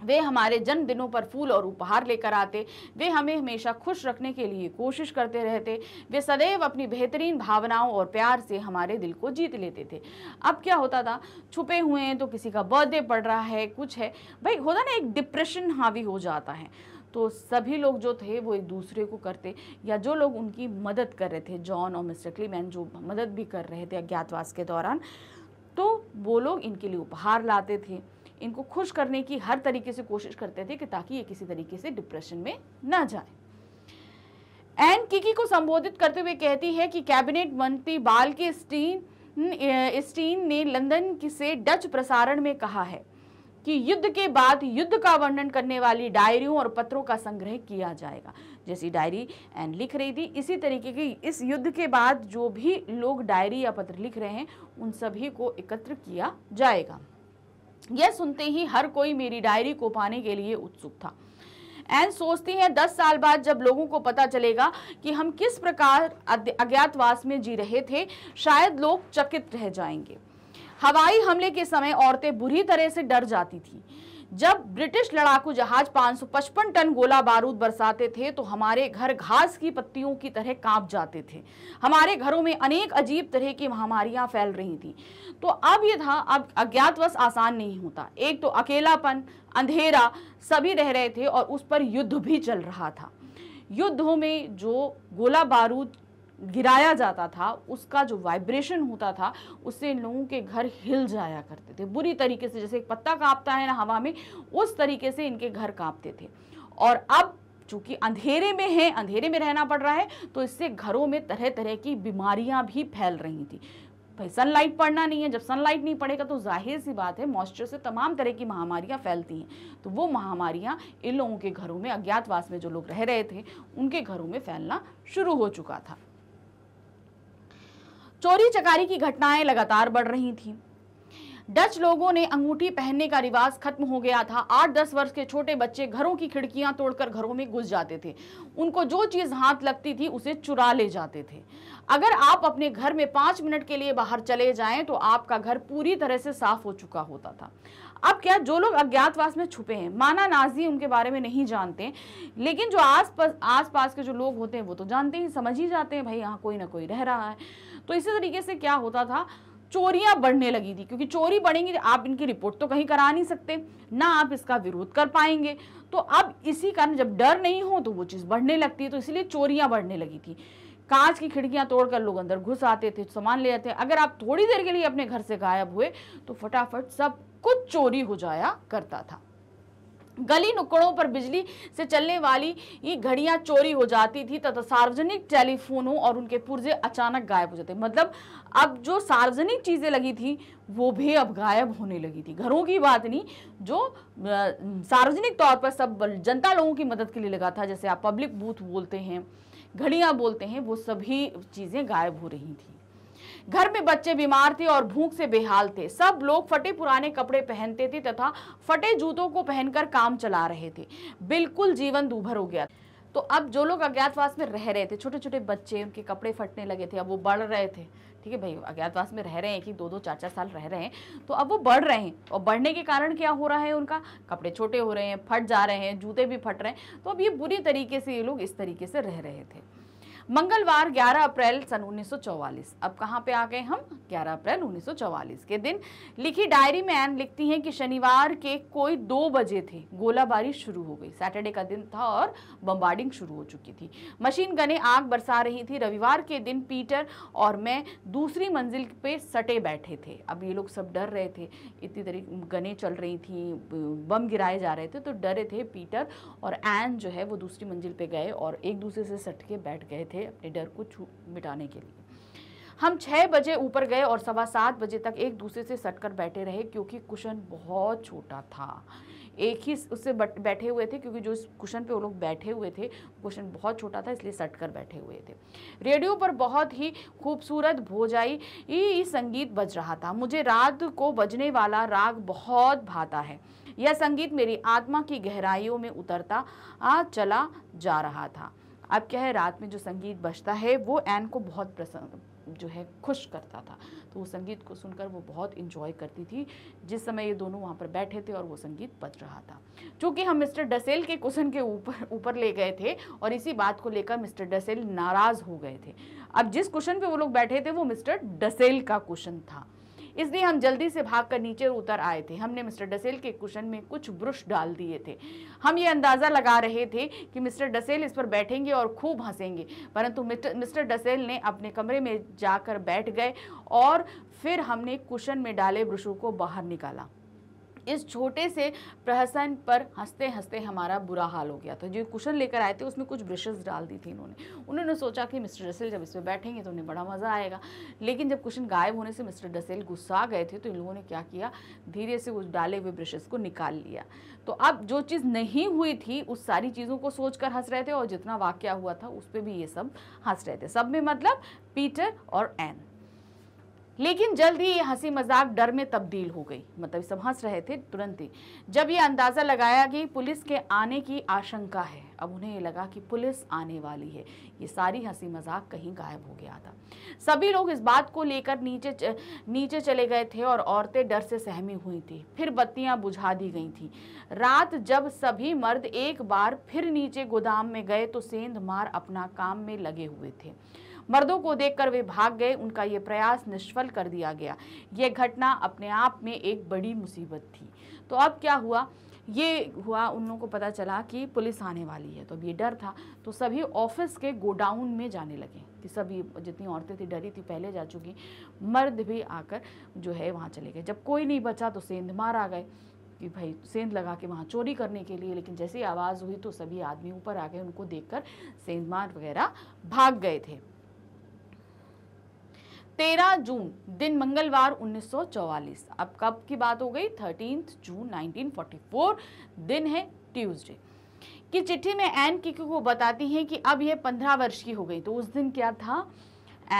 वे हमारे जन्मदिनों पर फूल और उपहार लेकर आते वे हमें हमेशा खुश रखने के लिए कोशिश करते रहते वे सदैव अपनी बेहतरीन भावनाओं और प्यार से हमारे दिल को जीत लेते थे अब क्या होता था छुपे हुए हैं तो किसी का बर्थडे पड़ रहा है कुछ है भाई होता ना एक डिप्रेशन हावी हो जाता है तो सभी लोग जो थे वो एक दूसरे को करते या जो लोग उनकी मदद कर रहे थे जॉन और मिस्टर क्लीमैन जो मदद भी कर रहे थे अज्ञातवास के दौरान तो वो लोग इनके लिए उपहार लाते थे इनको खुश करने की हर तरीके से कोशिश करते थे कि ताकि ये किसी तरीके से डिप्रेशन में ना जाए एन किकी को संबोधित करते हुए कहती है कि कैबिनेट मंत्री बाल के स्टीन स्टीन ने लंदन से डच प्रसारण में कहा है कि युद्ध के बाद युद्ध का वर्णन करने वाली डायरियों और पत्रों का संग्रह किया जाएगा जैसी डायरी एन लिख रही थी इसी तरीके की इस युद्ध के बाद जो भी लोग डायरी या पत्र लिख रहे हैं उन सभी को एकत्र किया जाएगा यह सुनते ही हर कोई मेरी डायरी को पाने के लिए उत्सुक था एन सोचती हैं दस साल बाद जब लोगों को पता चलेगा कि हम किस प्रकार अज्ञातवास में जी रहे थे शायद लोग चकित रह जाएंगे हवाई हमले के समय औरतें बुरी तरह से डर जाती थी जब ब्रिटिश लड़ाकू जहाज 555 टन गोला बारूद बरसाते थे तो हमारे घर घास की पत्तियों की तरह कांप जाते थे हमारे घरों में अनेक अजीब तरह की महामारियां फैल रही थी तो अब ये था अब अज्ञातवश आसान नहीं होता एक तो अकेलापन अंधेरा सभी रह रहे थे और उस पर युद्ध भी चल रहा था युद्धों में जो गोला बारूद गिराया जाता था उसका जो वाइब्रेशन होता था उससे इन लोगों के घर हिल जाया करते थे बुरी तरीके से जैसे एक पत्ता कांपता है ना हवा में उस तरीके से इनके घर कांपते थे और अब चूंकि अंधेरे में है अंधेरे में रहना पड़ रहा है तो इससे घरों में तरह तरह की बीमारियां भी फैल रही थी भाई सनलाइट पड़ना नहीं है जब सनलाइट नहीं पड़ेगा तो जाहिर सी बात है मॉइस्चर से तमाम तरह की महामारियाँ फैलती हैं तो वो महामारियाँ इन लोगों के घरों में अज्ञातवास में जो लोग रह रहे थे उनके घरों में फैलना शुरू हो चुका था चोरी चकारी की घटनाएं लगातार बढ़ रही थी डच लोगों ने अंगूठी पहनने का रिवाज खत्म हो गया था आठ दस वर्ष के छोटे बच्चे घरों की खिड़कियां तोड़कर घरों में घुस जाते थे उनको जो चीज़ हाथ लगती थी उसे चुरा ले जाते थे अगर आप अपने घर में पाँच मिनट के लिए बाहर चले जाएं तो आपका घर पूरी तरह से साफ हो चुका होता था अब क्या जो लोग अज्ञातवास में छुपे हैं माना नाजी उनके बारे में नहीं जानते लेकिन जो आस आस पास के जो लोग होते हैं वो तो जानते ही समझ ही जाते हैं भाई यहाँ कोई ना कोई रह रहा है तो इसी तरीके से क्या होता था चोरियां बढ़ने लगी थी क्योंकि चोरी बढ़ेंगी आप इनकी रिपोर्ट तो कहीं करा नहीं सकते ना आप इसका विरोध कर पाएंगे तो अब इसी कारण जब डर नहीं हो तो वो चीज़ बढ़ने लगती है तो इसलिए चोरियां बढ़ने लगी थी कांच की खिड़कियां तोड़कर लोग अंदर घुस आते थे सामान ले जाते अगर आप थोड़ी देर के लिए अपने घर से गायब हुए तो फटाफट सब कुछ चोरी हो जाया करता था गली नुक्कड़ों पर बिजली से चलने वाली ये घड़ियां चोरी हो जाती थी तथा सार्वजनिक टेलीफोनों और उनके पुर्जे अचानक गायब हो जाते मतलब अब जो सार्वजनिक चीज़ें लगी थी वो भी अब गायब होने लगी थी घरों की बात नहीं जो सार्वजनिक तौर पर सब जनता लोगों की मदद के लिए लगा था जैसे आप पब्लिक बूथ बोलते हैं घड़ियाँ बोलते हैं वो सभी चीज़ें गायब हो रही थी घर में बच्चे बीमार थे और भूख से बेहाल थे सब लोग फटे पुराने कपड़े पहनते थे तथा फटे जूतों को पहनकर काम चला रहे थे बिल्कुल जीवन दूभर हो गया तो अब जो लोग अज्ञातवास में रह रहे थे छोटे छोटे बच्चे उनके कपड़े फटने लगे थे अब वो बढ़ रहे थे ठीक है भाई अज्ञातवास में रह रहे हैं कि दो दो चार चार साल रह रहे हैं तो अब वो बढ़ रहे हैं और बढ़ने के कारण क्या हो रहा है उनका कपड़े छोटे हो रहे हैं फट जा रहे हैं जूते भी फट रहे हैं तो अब ये बुरी तरीके से ये लोग इस तरीके से रह रहे थे मंगलवार 11 अप्रैल सन 1944 अब कहाँ पे आ गए हम 11 अप्रैल 1944 के दिन लिखी डायरी में एन लिखती हैं कि शनिवार के कोई दो बजे थे गोलाबारी शुरू हो गई सैटरडे का दिन था और बम्बार्डिंग शुरू हो चुकी थी मशीन गने आग बरसा रही थी रविवार के दिन पीटर और मैं दूसरी मंजिल पे सटे बैठे थे अब ये लोग सब डर रहे थे इतनी तरी गने चल रही थी बम गिराए जा रहे थे तो डरे थे पीटर और एन जो है वो दूसरी मंजिल पर गए और एक दूसरे से सट के बैठ गए थे थे अपने डर को छू मिटाने के लिए हम छः बजे ऊपर गए और सवा सात बजे तक एक दूसरे से सटकर बैठे रहे क्योंकि कुशन बहुत छोटा था एक ही उससे बैठे हुए थे क्योंकि जो कुशन पे वो लोग बैठे हुए थे कुशन बहुत छोटा था इसलिए सटकर बैठे हुए थे रेडियो पर बहुत ही खूबसूरत भोजाई ही संगीत बज रहा था मुझे रात को बजने वाला राग बहुत भाता है यह संगीत मेरी आत्मा की गहराइयों में उतरता आ चला जा रहा था अब क्या है रात में जो संगीत बजता है वो एन को बहुत प्रसन्न जो है खुश करता था तो वो संगीत को सुनकर वो बहुत इंजॉय करती थी जिस समय ये दोनों वहाँ पर बैठे थे और वो संगीत बज रहा था चूँकि हम मिस्टर डसेल के कुशन के ऊपर ऊपर ले गए थे और इसी बात को लेकर मिस्टर डसेल नाराज़ हो गए थे अब जिस कुशन पे वो लोग बैठे थे वो मिस्टर डसेल का कुशन था इसलिए हम जल्दी से भाग कर नीचे उतर आए थे हमने मिस्टर डसेल के कुशन में कुछ ब्रश डाल दिए थे हम ये अंदाज़ा लगा रहे थे कि मिस्टर डसेल इस पर बैठेंगे और खूब हंसेंगे परंतु मिस्टर डसेल ने अपने कमरे में जाकर बैठ गए और फिर हमने कुशन में डाले ब्रशों को बाहर निकाला इस छोटे से प्रहसन पर हंसते हंसते हमारा बुरा हाल हो गया था जो कुशन लेकर आए थे उसमें कुछ ब्रशेस डाल दी थी इन्होंने उन्होंने सोचा कि मिस्टर डसेल जब इस पर बैठेंगे तो उन्हें बड़ा मज़ा आएगा लेकिन जब कुशन गायब होने से मिस्टर डसेल गुस्सा गए थे तो इन लोगों ने क्या किया धीरे से उस डाले हुए ब्रशेस को निकाल लिया तो अब जो चीज़ नहीं हुई थी उस सारी चीज़ों को सोच कर हंस रहे थे और जितना वाक्य हुआ था उस पर भी ये सब हंस रहे थे सब में मतलब पीटर और एन लेकिन जल्द ही ये हंसी मजाक डर में तब्दील हो गई मतलब सब हंस रहे थे तुरंत ही जब ये अंदाज़ा लगाया कि पुलिस के आने की आशंका है अब उन्हें ये लगा कि पुलिस आने वाली है ये सारी हंसी मजाक कहीं गायब हो गया था सभी लोग इस बात को लेकर नीचे च, नीचे चले गए थे और औरतें डर से सहमी हुई थी फिर बत्तियां बुझा दी गई थी रात जब सभी मर्द एक बार फिर नीचे गोदाम में गए तो सेंध मार अपना काम में लगे हुए थे मर्दों को देखकर वे भाग गए उनका ये प्रयास निष्फल कर दिया गया ये घटना अपने आप में एक बड़ी मुसीबत थी तो अब क्या हुआ ये हुआ उन लोगों को पता चला कि पुलिस आने वाली है तो अब ये डर था तो सभी ऑफिस के गोडाउन में जाने लगे कि सभी जितनी औरतें थी डरी थी पहले जा चुकी मर्द भी आकर जो है वहाँ चले गए जब कोई नहीं बचा तो सेंध मार आ गए कि भाई सेंध लगा के वहाँ चोरी करने के लिए लेकिन जैसे आवाज़ हुई तो सभी आदमी ऊपर आ गए उनको देख सेंध मार वगैरह भाग गए थे तेरह जून दिन मंगलवार 1944 अब कब की बात हो गई थर्टीन जून 1944 दिन है ट्यूसडे की चिट्ठी में एन किकू को बताती हैं कि अब यह पंद्रह वर्ष की हो गई तो उस दिन क्या था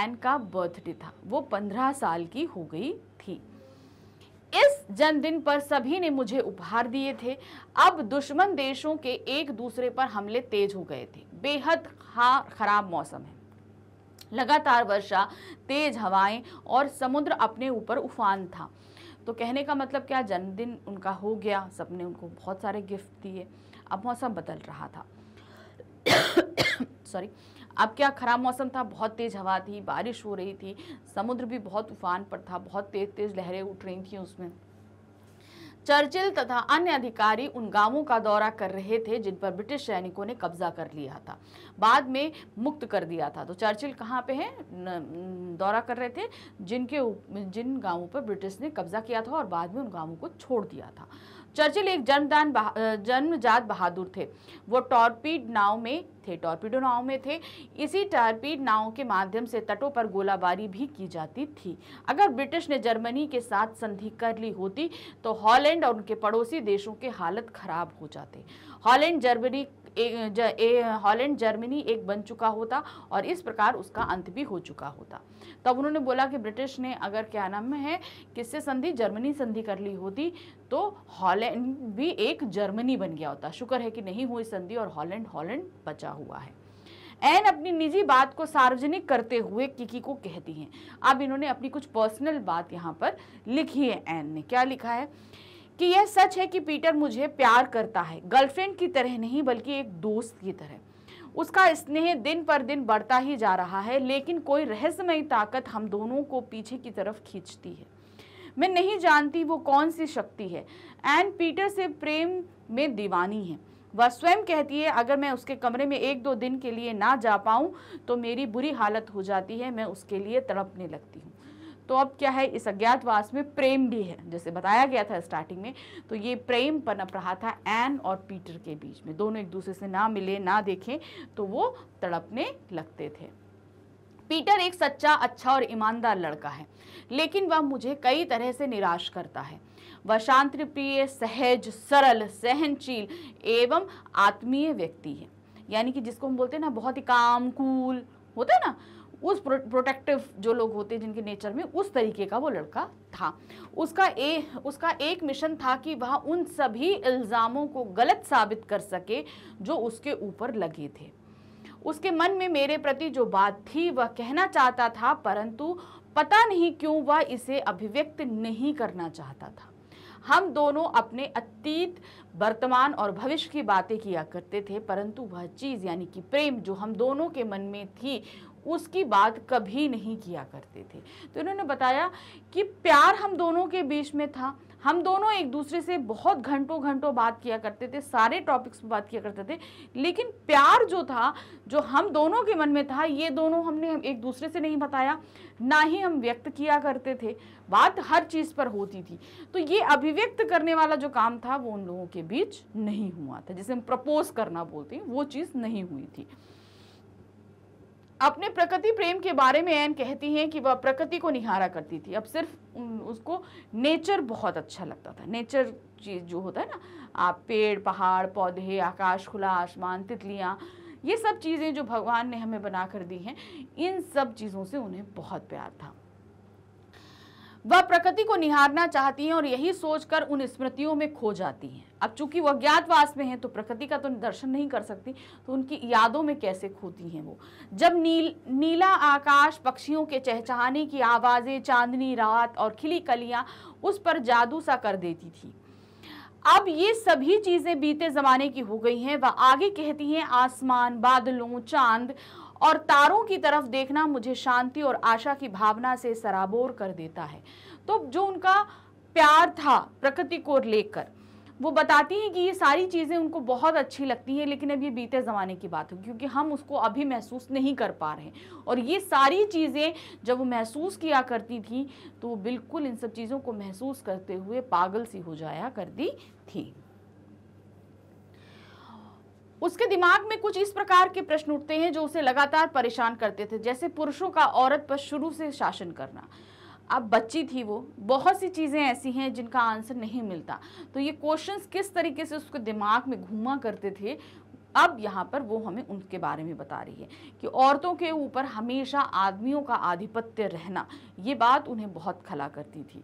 एन का बर्थडे था वो पंद्रह साल की हो गई थी इस जन्मदिन पर सभी ने मुझे उपहार दिए थे अब दुश्मन देशों के एक दूसरे पर हमले तेज हो गए थे बेहद खराब मौसम है लगातार वर्षा तेज हवाएं और समुद्र अपने ऊपर उफान था तो कहने का मतलब क्या जन्मदिन उनका हो गया सबने उनको बहुत सारे गिफ्ट दिए अब मौसम बदल रहा था सॉरी अब क्या ख़राब मौसम था बहुत तेज़ हवा थी बारिश हो रही थी समुद्र भी बहुत उफान पर था बहुत तेज़ तेज़ लहरें उठ रही थी उसमें चर्चिल तथा अन्य अधिकारी उन गांवों का दौरा कर रहे थे जिन पर ब्रिटिश सैनिकों ने कब्जा कर लिया था बाद में मुक्त कर दिया था तो चर्चिल कहाँ पे हैं दौरा कर रहे थे जिनके जिन गांवों पर ब्रिटिश ने कब्जा किया था और बाद में उन गांवों को छोड़ दिया था चर्चिल एक जन्मदान जन्मजात बहादुर थे वो टॉर्पीड नाव में थे टॉर्पीडो नाव में थे इसी टॉर्पीड नाव के माध्यम से तटों पर गोलाबारी भी की जाती थी अगर ब्रिटिश ने जर्मनी के साथ संधि कर ली होती तो हॉलैंड और उनके पड़ोसी देशों के हालत खराब हो जाते हॉलैंड जर्मनी हॉलैंड जर्मनी एक बन चुका होता और इस प्रकार उसका अंत भी हो चुका होता तब उन्होंने बोला कि ब्रिटिश ने अगर क्या नाम है किससे संधि जर्मनी संधि कर ली होती तो हॉलैंड भी एक जर्मनी बन गया होता शुक्र है कि नहीं हुई संधि और हॉलैंड हॉलैंड बचा हुआ है एन अपनी निजी बात को सार्वजनिक करते हुए किकी को कहती हैं अब इन्होंने अपनी कुछ पर्सनल बात यहाँ पर लिखी है एन ने क्या लिखा है कि यह सच है कि पीटर मुझे प्यार करता है गर्लफ्रेंड की तरह नहीं बल्कि एक दोस्त की तरह उसका स्नेह दिन पर दिन बढ़ता ही जा रहा है लेकिन कोई रहस्यमयी ताकत हम दोनों को पीछे की तरफ खींचती है मैं नहीं जानती वो कौन सी शक्ति है एंड पीटर से प्रेम में दीवानी है वह स्वयं कहती है अगर मैं उसके कमरे में एक दो दिन के लिए ना जा पाऊँ तो मेरी बुरी हालत हो जाती है मैं उसके लिए तड़पने लगती हूँ तो अब क्या है इस अज्ञातवास में प्रेम भी है जैसे बताया गया था स्टार्टिंग में तो ये प्रेम पनप रहा था एन और पीटर के बीच में दोनों एक दूसरे से ना मिले ना देखें तो वो तड़पने लगते थे पीटर एक सच्चा अच्छा और ईमानदार लड़का है लेकिन वह मुझे कई तरह से निराश करता है वह शांति प्रिय सहज सरल सहनशील एवं आत्मीय व्यक्ति है यानी कि जिसको हम बोलते हैं ना बहुत ही काम कूल होता है ना उस प्रोटेक्टिव जो लोग होते हैं जिनके नेचर में उस तरीके का वो लड़का था उसका ए उसका एक मिशन था कि वह उन सभी इल्ज़ामों को गलत साबित कर सके जो उसके ऊपर लगे थे उसके मन में मेरे प्रति जो बात थी वह कहना चाहता था परंतु पता नहीं क्यों वह इसे अभिव्यक्त नहीं करना चाहता था हम दोनों अपने अतीत वर्तमान और भविष्य की बातें किया करते थे परंतु वह चीज़ यानी कि प्रेम जो हम दोनों के मन में थी उसकी बात कभी नहीं किया करते थे तो इन्होंने बताया कि प्यार हम दोनों के बीच में था हम दोनों एक दूसरे से बहुत घंटों घंटों बात किया करते थे सारे टॉपिक्स पर बात किया करते थे लेकिन प्यार जो था जो हम दोनों के मन में था ये दोनों हमने एक दूसरे से नहीं बताया ना ही हम व्यक्त किया करते थे बात हर चीज़ पर होती थी तो ये अभिव्यक्त करने वाला जो काम था वो उन लोगों के के बीच नहीं हुआ था जिसे हम प्रपोज करना बोलते हैं वो चीज़ नहीं हुई थी अपने प्रकृति प्रेम के बारे में एन कहती हैं कि वह प्रकृति को निहारा करती थी अब सिर्फ उसको नेचर बहुत अच्छा लगता था नेचर चीज़ जो होता है ना आप पेड़ पहाड़ पौधे आकाश खुला आसमान तितलियाँ ये सब चीज़ें जो भगवान ने हमें बना कर दी हैं इन सब चीज़ों से उन्हें बहुत प्यार था वह प्रकृति को निहारना चाहती हैं और यही सोचकर उन स्मृतियों में खो जाती हैं अब चूंकि वह ज्ञातवास में हैं तो प्रकृति का तो दर्शन नहीं कर सकती तो उनकी यादों में कैसे खोती हैं वो जब नील नीला आकाश पक्षियों के चहचहाने की आवाज़ें चांदनी रात और खिली कलियाँ उस पर जादू सा कर देती थी अब ये सभी चीज़ें बीते ज़माने की हो गई हैं वह आगे कहती हैं आसमान बादलों चांद और तारों की तरफ देखना मुझे शांति और आशा की भावना से सराबोर कर देता है तो जो उनका प्यार था प्रकृति को लेकर वो बताती हैं कि ये सारी चीज़ें उनको बहुत अच्छी लगती हैं लेकिन अब ये बीते ज़माने की बात है क्योंकि हम उसको अभी महसूस नहीं कर पा रहे हैं और ये सारी चीज़ें जब वो महसूस किया करती थी तो वो बिल्कुल इन सब चीज़ों को महसूस करते हुए पागल सी हो जाया करती थी उसके दिमाग में कुछ इस प्रकार के प्रश्न उठते हैं जो उसे लगातार परेशान करते थे जैसे पुरुषों का औरत पर शुरू से शासन करना अब बच्ची थी वो बहुत सी चीज़ें ऐसी हैं जिनका आंसर नहीं मिलता तो ये क्वेश्चंस किस तरीके से उसके दिमाग में घूमा करते थे अब यहाँ पर वो हमें उनके बारे में बता रही है कि औरतों के ऊपर हमेशा आदमियों का आधिपत्य रहना ये बात उन्हें बहुत खला करती थी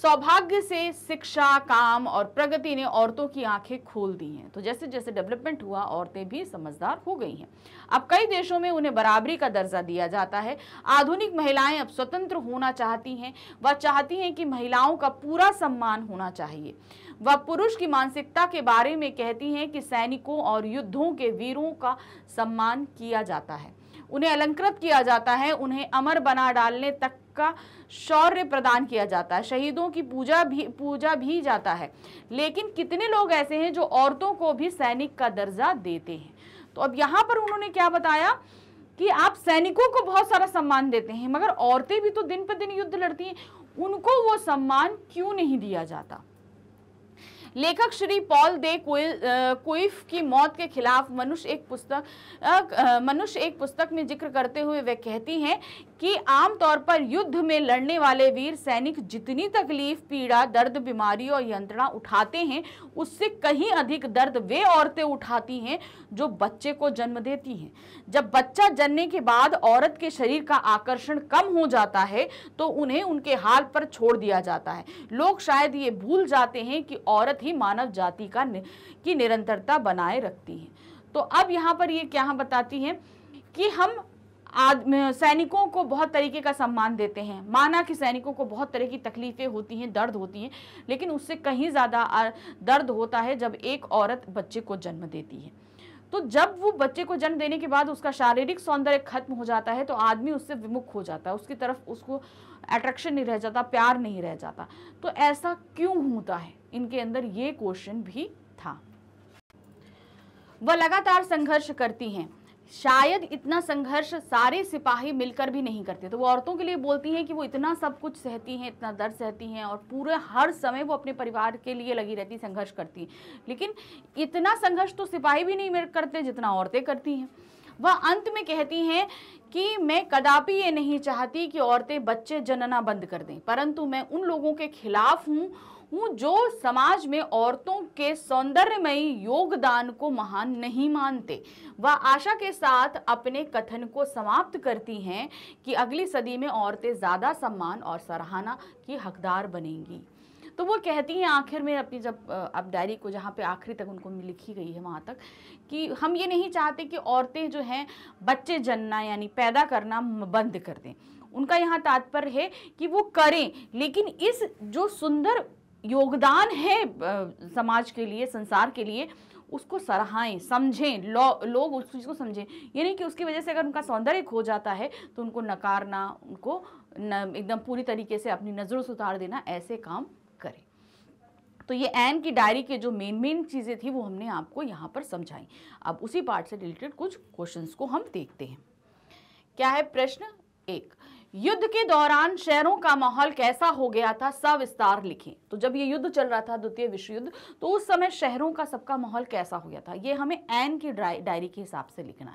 सौभाग्य से शिक्षा काम और प्रगति ने औरतों की आंखें खोल दी हैं तो जैसे जैसे डेवलपमेंट हुआ औरतें भी समझदार हो गई हैं अब कई देशों में उन्हें बराबरी का दर्जा दिया जाता है आधुनिक महिलाएं अब स्वतंत्र होना चाहती हैं वह चाहती हैं कि महिलाओं का पूरा सम्मान होना चाहिए वह पुरुष की मानसिकता के बारे में कहती हैं कि सैनिकों और युद्धों के वीरों का सम्मान किया जाता है उन्हें अलंकृत किया जाता है उन्हें अमर बना डालने तक का शौर्य प्रदान किया जाता है शहीदों की पूजा भी पूजा भी जाता है लेकिन कितने लोग ऐसे हैं जो औरतों को भी सैनिक का दर्जा देते हैं तो अब यहाँ पर उन्होंने क्या बताया कि आप सैनिकों को बहुत सारा सम्मान देते हैं मगर औरतें भी तो दिन पर दिन युद्ध लड़ती हैं उनको वो सम्मान क्यों नहीं दिया जाता लेखक श्री पॉल दे कुइफ की मौत के खिलाफ मनुष्य एक पुस्तक मनुष्य एक पुस्तक में जिक्र करते हुए वे कहती हैं कि आमतौर पर युद्ध में लड़ने वाले वीर सैनिक जितनी तकलीफ पीड़ा दर्द बीमारी और यंत्रणा उठाते हैं उससे कहीं अधिक दर्द वे औरतें उठाती हैं जो बच्चे को जन्म देती हैं जब बच्चा जनने के बाद औरत के शरीर का आकर्षण कम हो जाता है तो उन्हें उनके हाल पर छोड़ दिया जाता है लोग शायद ये भूल जाते हैं कि औरत ही मानव जाति का की निरंतरता बनाए रखती है तो अब यहाँ पर ये क्या बताती हैं कि हम सैनिकों को बहुत तरीके का सम्मान देते हैं माना कि सैनिकों को बहुत तरह की तकलीफ़ें होती हैं दर्द होती हैं लेकिन उससे कहीं ज़्यादा दर्द होता है जब एक औरत बच्चे को जन्म देती है तो जब वो बच्चे को जन्म देने के बाद उसका शारीरिक सौंदर्य खत्म हो जाता है तो आदमी उससे विमुख हो जाता है उसकी तरफ उसको अट्रैक्शन नहीं रह जाता प्यार नहीं रह जाता तो ऐसा क्यों होता है इनके अंदर ये क्वेश्चन भी था वह लगातार संघर्ष करती हैं शायद इतना संघर्ष सारे सिपाही मिलकर भी नहीं करते तो वो औरतों के लिए बोलती हैं कि वो इतना सब कुछ सहती हैं इतना दर्द सहती हैं और पूरे हर समय वो अपने परिवार के लिए लगी रहती संघर्ष करती हैं लेकिन इतना संघर्ष तो सिपाही भी नहीं करते जितना औरतें करती हैं वह अंत में कहती हैं कि मैं कदापि ये नहीं चाहती कि औरतें बच्चे जनना बंद कर दें परंतु मैं उन लोगों के खिलाफ हूँ हूँ जो समाज में औरतों के सौंदर्यमयी योगदान को महान नहीं मानते वह आशा के साथ अपने कथन को समाप्त करती हैं कि अगली सदी में औरतें ज़्यादा सम्मान और सराहना की हकदार बनेंगी तो वो कहती हैं आखिर में अपनी जब अब डायरी को जहाँ पे आखिरी तक उनको लिखी गई है वहाँ तक कि हम ये नहीं चाहते कि औरतें जो हैं बच्चे जनना यानी पैदा करना बंद कर दें उनका यहाँ तात्पर्य है कि वो करें लेकिन इस जो सुंदर योगदान है समाज के लिए संसार के लिए उसको सराहें समझें लो, लोग उस चीज़ को समझें ये नहीं कि उसकी वजह से अगर उनका सौंदर्य खो जाता है तो उनको नकारना उनको एकदम पूरी तरीके से अपनी नज़रों से उतार देना ऐसे काम तो ये एन की डायरी के जो मेन मेन चीज़ें थी वो हमने आपको यहाँ पर समझाई अब उसी पार्ट से रिलेटेड कुछ क्वेश्चंस को हम देखते हैं क्या है प्रश्न एक युद्ध के दौरान शहरों का माहौल कैसा हो गया था सविस्तार लिखें तो जब ये युद्ध चल रहा था द्वितीय विश्व युद्ध तो उस समय शहरों का सबका माहौल कैसा हो गया था ये हमें एन की डायरी के हिसाब से लिखना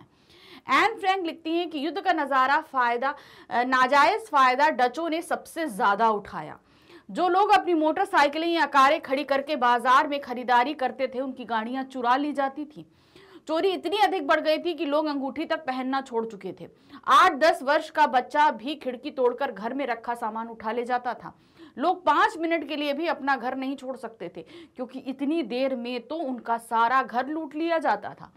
है एन फ्रैंक लिखती हैं कि युद्ध का नज़ारा फ़ायदा नाजायज़ फ़ायदा डचों ने सबसे ज़्यादा उठाया जो लोग अपनी मोटरसाइकिलें या कारें खड़ी करके बाजार में खरीदारी करते थे उनकी गाड़ियां चुरा ली जाती थी चोरी इतनी अधिक बढ़ गई थी कि लोग अंगूठी तक पहनना छोड़ चुके थे आठ दस वर्ष का बच्चा भी खिड़की तोड़कर घर में रखा सामान उठा ले जाता था लोग पांच मिनट के लिए भी अपना घर नहीं छोड़ सकते थे क्योंकि इतनी देर में तो उनका सारा घर लूट लिया जाता था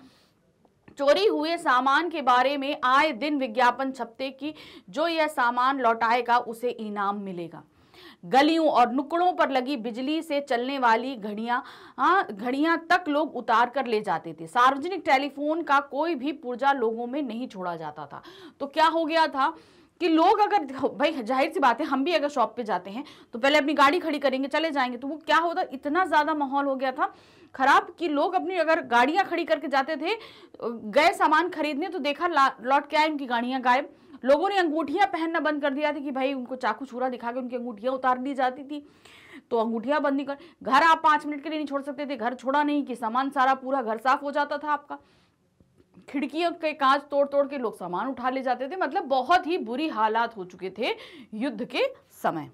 चोरी हुए सामान के बारे में आए दिन विज्ञापन छपते कि जो यह सामान लौटाएगा उसे इनाम मिलेगा गलियों और नुकड़ों पर लगी बिजली से चलने वाली घड़ियां हाँ, घड़ियां तक लोग उतार कर ले जाते थे सार्वजनिक टेलीफोन का कोई भी पुर्जा लोगों में नहीं छोड़ा जाता था तो क्या हो गया था कि लोग अगर भाई जाहिर सी बात है हम भी अगर शॉप पे जाते हैं तो पहले अपनी गाड़ी खड़ी करेंगे चले जाएंगे तो वो क्या होता इतना ज़्यादा माहौल हो गया था खराब कि लोग अपनी अगर गाड़ियां खड़ी करके जाते थे गए सामान खरीदने तो देखा लौट के आए उनकी गाड़ियाँ गायब लोगों ने अंगूठियाँ पहनना बंद कर दिया था कि भाई उनको चाकू छूरा दिखा के उनकी अंगूठियाँ उतार दी जाती थी तो अंगूठियाँ नहीं कर घर आप पाँच मिनट के लिए नहीं छोड़ सकते थे घर छोड़ा नहीं कि सामान सारा पूरा घर साफ हो जाता था आपका खिड़कियों के कांच तोड़ तोड़ के लोग सामान उठा ले जाते थे मतलब बहुत ही बुरी हालात हो चुके थे युद्ध के समय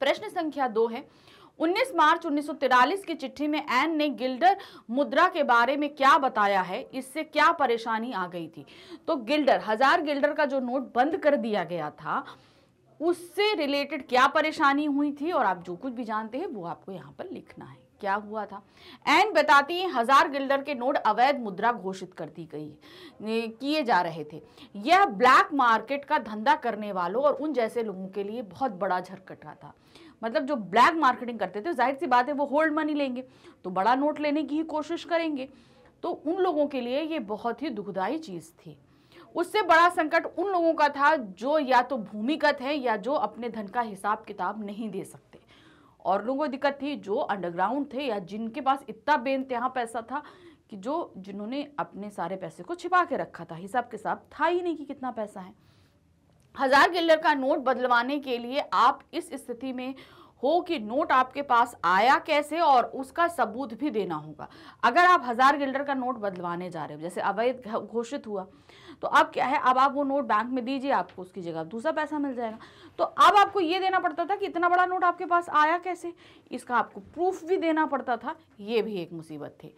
प्रश्न संख्या दो है 19 मार्च उन्नीस की चिट्ठी में एन ने गिल्डर मुद्रा के बारे में क्या बताया है इससे क्या परेशानी आ गई थी तो गिल्डर हजार गिल्डर का जो नोट बंद कर दिया गया था उससे रिलेटेड क्या परेशानी हुई थी और आप जो कुछ भी जानते हैं वो आपको यहाँ पर लिखना है क्या हुआ था एन बताती है हजार गिल्डर के नोट अवैध मुद्रा घोषित कर दी गई किए जा रहे थे यह ब्लैक मार्केट का धंधा करने वालों और उन जैसे लोगों के लिए बहुत बड़ा झरकटा था मतलब जो ब्लैक मार्केटिंग करते थे जाहिर सी बात है वो होल्ड मनी लेंगे तो बड़ा नोट लेने की ही कोशिश करेंगे तो उन लोगों के लिए ये बहुत ही दुखदाई चीज़ थी उससे बड़ा संकट उन लोगों का था जो या तो भूमिगत है या जो अपने धन का हिसाब किताब नहीं दे सकते और लोगों को दिक्कत थी जो अंडरग्राउंड थे या जिनके पास इतना बेनतहा पैसा था कि जो जिन्होंने अपने सारे पैसे को छिपा के रखा था हिसाब किताब था ही नहीं कि कितना पैसा है हजार गिल्लर का नोट बदलवाने के लिए आप इस स्थिति में हो कि नोट आपके पास आया कैसे और उसका सबूत भी देना होगा अगर आप हज़ार गिल्डर का नोट बदलवाने जा रहे हो जैसे अवैध घोषित हुआ तो अब क्या है अब आप वो नोट बैंक में दीजिए आपको उसकी जगह दूसरा पैसा मिल जाएगा तो अब आपको ये देना पड़ता था कि इतना बड़ा नोट आपके पास आया कैसे इसका आपको प्रूफ भी देना पड़ता था ये भी एक मुसीबत थी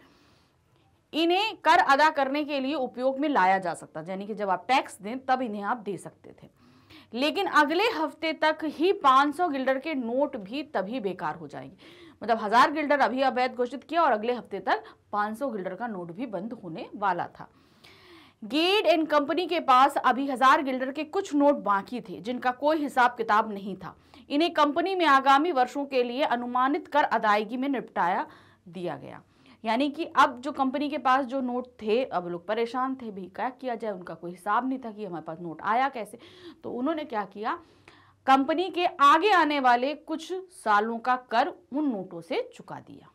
इन्हें कर अदा करने के लिए उपयोग में लाया जा सकता यानी कि जब आप टैक्स दें तब इन्हें आप दे सकते थे लेकिन अगले हफ्ते तक ही 500 गिल्डर के नोट भी तभी बेकार हो जाएंगे मतलब हज़ार गिल्डर अभी अवैध घोषित किया और अगले हफ्ते तक 500 गिल्डर का नोट भी बंद होने वाला था गेट एंड कंपनी के पास अभी हजार गिल्डर के कुछ नोट बाकी थे जिनका कोई हिसाब किताब नहीं था इन्हें कंपनी में आगामी वर्षों के लिए अनुमानित कर अदायगी में निपटाया दिया गया यानी कि अब जो कंपनी के पास जो नोट थे अब लोग परेशान थे भी क्या किया जाए उनका कोई हिसाब नहीं था कि हमारे पास नोट आया कैसे तो उन्होंने क्या किया कंपनी के आगे आने वाले कुछ सालों का कर उन नोटों से चुका दिया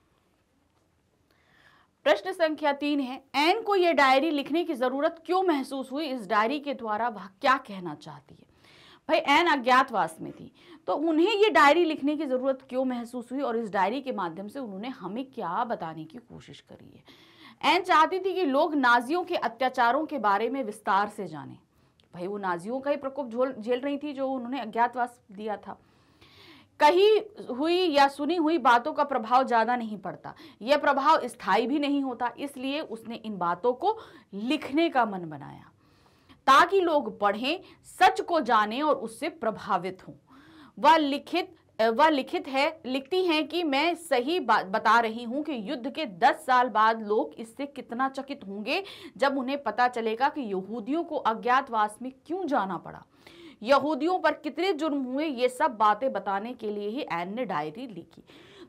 प्रश्न संख्या तीन है एन को यह डायरी लिखने की जरूरत क्यों महसूस हुई इस डायरी के द्वारा वह क्या कहना चाहती है भाई एन अज्ञातवास में थी तो उन्हें ये डायरी लिखने की ज़रूरत क्यों महसूस हुई और इस डायरी के माध्यम से उन्होंने हमें क्या बताने की कोशिश करी है एन चाहती थी कि लोग नाजियों के अत्याचारों के बारे में विस्तार से जाने भाई वो नाजियों का ही प्रकोप झोल झेल रही थी जो उन्होंने अज्ञातवास दिया था कही हुई या सुनी हुई बातों का प्रभाव ज़्यादा नहीं पड़ता यह प्रभाव स्थायी भी नहीं होता इसलिए उसने इन बातों को लिखने का मन बनाया ताकि लोग पढ़ें सच को जानें और उससे प्रभावित हों वह लिखित वह लिखित है लिखती हैं कि मैं सही बात बता रही हूं कि युद्ध के दस साल बाद लोग इससे कितना चकित होंगे जब उन्हें पता चलेगा कि यहूदियों को अज्ञातवास में क्यों जाना पड़ा यहूदियों पर कितने जुर्म हुए ये सब बातें बताने के लिए ही एन ने डायरी लिखी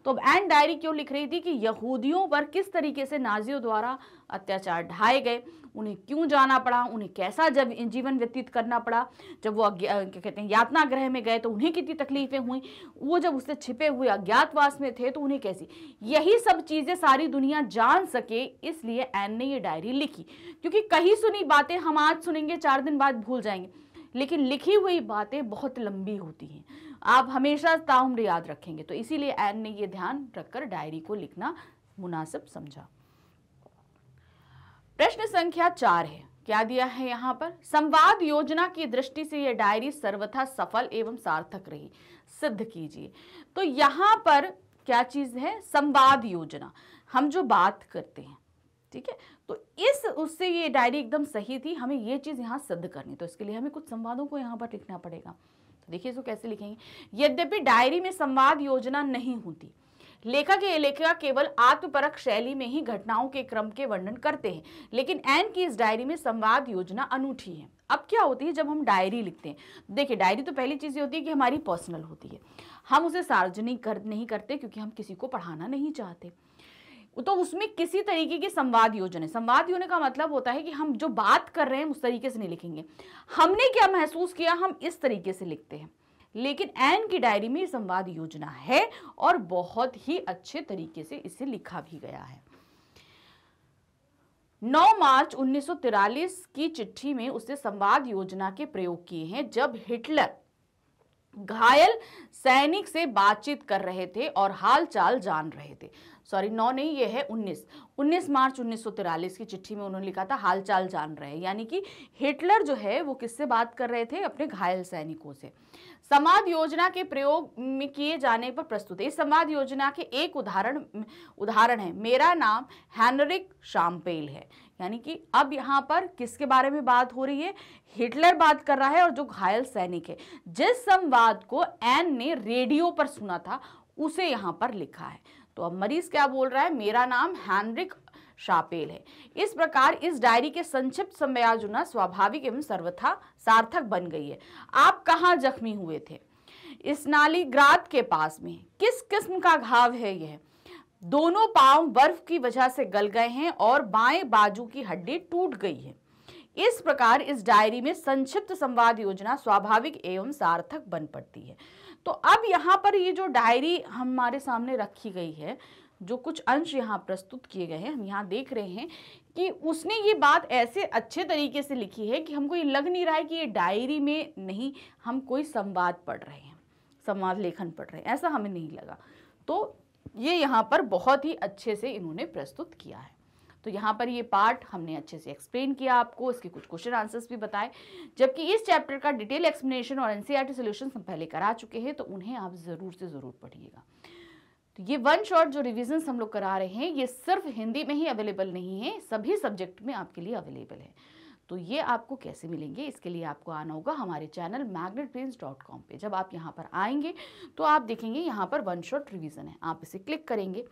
तो एन डायरी क्यों लिख रही थी कि यहूदियों पर किस तरीके से नाजियों द्वारा अत्याचार ढाए गए उन्हें क्यों जाना पड़ा उन्हें कैसा जब जीवन व्यतीत करना पड़ा जब वो क्या कहते हैं यातना ग्रह में गए तो उन्हें कितनी तकलीफें हुई वो जब उससे छिपे हुए अज्ञातवास में थे तो उन्हें कैसी यही सब चीज़ें सारी दुनिया जान सके इसलिए एन ने ये डायरी लिखी क्योंकि कहीं सुनी बातें हम आज सुनेंगे चार दिन बाद भूल जाएंगे लेकिन लिखी हुई बातें बहुत लंबी होती हैं आप हमेशा ताउम्र याद रखेंगे तो इसीलिए एन ने ये ध्यान रखकर डायरी को लिखना मुनासिब समझा प्रश्न संख्या चार है क्या दिया है यहाँ पर संवाद योजना की दृष्टि से यह डायरी सर्वथा सफल एवं सार्थक रही सिद्ध कीजिए तो यहाँ पर क्या चीज़ है संवाद योजना हम जो बात करते हैं ठीक है तो इस उससे ये डायरी एकदम सही थी हमें ये चीज़ यहाँ सिद्ध करनी तो इसके लिए हमें कुछ संवादों को यहाँ पर लिखना पड़ेगा तो देखिए इसको कैसे लिखेंगे यद्यपि डायरी में संवाद योजना नहीं होती लेखक ये लेखिका केवल आत्मपरक शैली में ही घटनाओं के क्रम के वर्णन करते हैं लेकिन एन की इस डायरी में संवाद योजना अनूठी है अब क्या होती है जब हम डायरी लिखते हैं देखिए डायरी तो पहली चीज़ ये होती है कि हमारी पर्सनल होती है हम उसे सार्वजनिक कर नहीं करते क्योंकि हम किसी को पढ़ाना नहीं चाहते तो उसमें किसी तरीके की संवाद योजना संवाद योजना का मतलब होता है कि हम जो बात कर रहे हैं उस तरीके से नहीं लिखेंगे हमने क्या महसूस किया हम इस तरीके से लिखते हैं लेकिन एन की डायरी में संवाद योजना है और बहुत ही अच्छे तरीके से इसे लिखा भी गया है 9 मार्च 1943 की चिट्ठी में उसने संवाद योजना के प्रयोग किए हैं जब हिटलर घायल सैनिक से बातचीत कर रहे थे और हालचाल जान रहे थे सॉरी नौ नहीं ये है उन्नीस उन्नीस मार्च उन्नीस की चिट्ठी में उन्होंने लिखा था हालचाल जान रहे हैं यानी कि हिटलर जो है वो किससे बात कर रहे थे अपने घायल सैनिकों से समाज योजना के प्रयोग में किए जाने पर प्रस्तुत है इस समाध योजना के एक उदाहरण उदाहरण है मेरा नाम हैनरिक शाम्पेल है यानी कि अब यहाँ पर किसके बारे में बात हो रही है हिटलर बात कर रहा है और जो घायल सैनिक है जिस संवाद को एन ने रेडियो पर सुना था उसे यहाँ पर लिखा है तो अब मरीज क्या बोल रहा है मेरा नाम हैनरिक शापेल है इस प्रकार इस डायरी के संक्षिप्त समयाजुना स्वाभाविक एवं सर्वथा सार्थक बन गई है आप कहाँ जख्मी हुए थे इस स्नालीग्रात के पास में किस किस्म का घाव है यह दोनों पांव बर्फ की वजह से गल गए हैं और बाएं बाजू की हड्डी टूट गई है इस प्रकार इस डायरी में संक्षिप्त संवाद योजना स्वाभाविक एवं सार्थक बन पड़ती है तो अब यहाँ पर ये जो डायरी हमारे सामने रखी गई है जो कुछ अंश यहाँ प्रस्तुत किए गए हैं हम यहाँ देख रहे हैं कि उसने ये बात ऐसे अच्छे तरीके से लिखी है कि हमको ये लग नहीं रहा है कि ये डायरी में नहीं हम कोई संवाद पढ़ रहे हैं संवाद लेखन पढ़ रहे हैं ऐसा हमें नहीं लगा तो ये यहाँ पर बहुत ही अच्छे से इन्होंने प्रस्तुत किया है तो यहाँ पर ये पार्ट हमने अच्छे से एक्सप्लेन किया आपको इसके कुछ क्वेश्चन आंसर्स भी बताए जबकि इस चैप्टर का डिटेल एक्सप्लेनेशन और एनसीईआरटी सॉल्यूशंस e हम पहले करा चुके हैं तो उन्हें आप ज़रूर से ज़रूर पढ़िएगा तो ये वन शॉट जो रिविजन हम लोग करा रहे हैं ये सिर्फ हिंदी में ही अवेलेबल नहीं है सभी सब्जेक्ट में आपके लिए अवेलेबल है तो ये आपको कैसे मिलेंगे इसके लिए आपको आना होगा हमारे channel magnet brains dot com पर जब आप यहाँ पर आएंगे तो आप देखेंगे यहाँ पर वन शॉट रिविज़न है आप इसे क्लिक करेंगे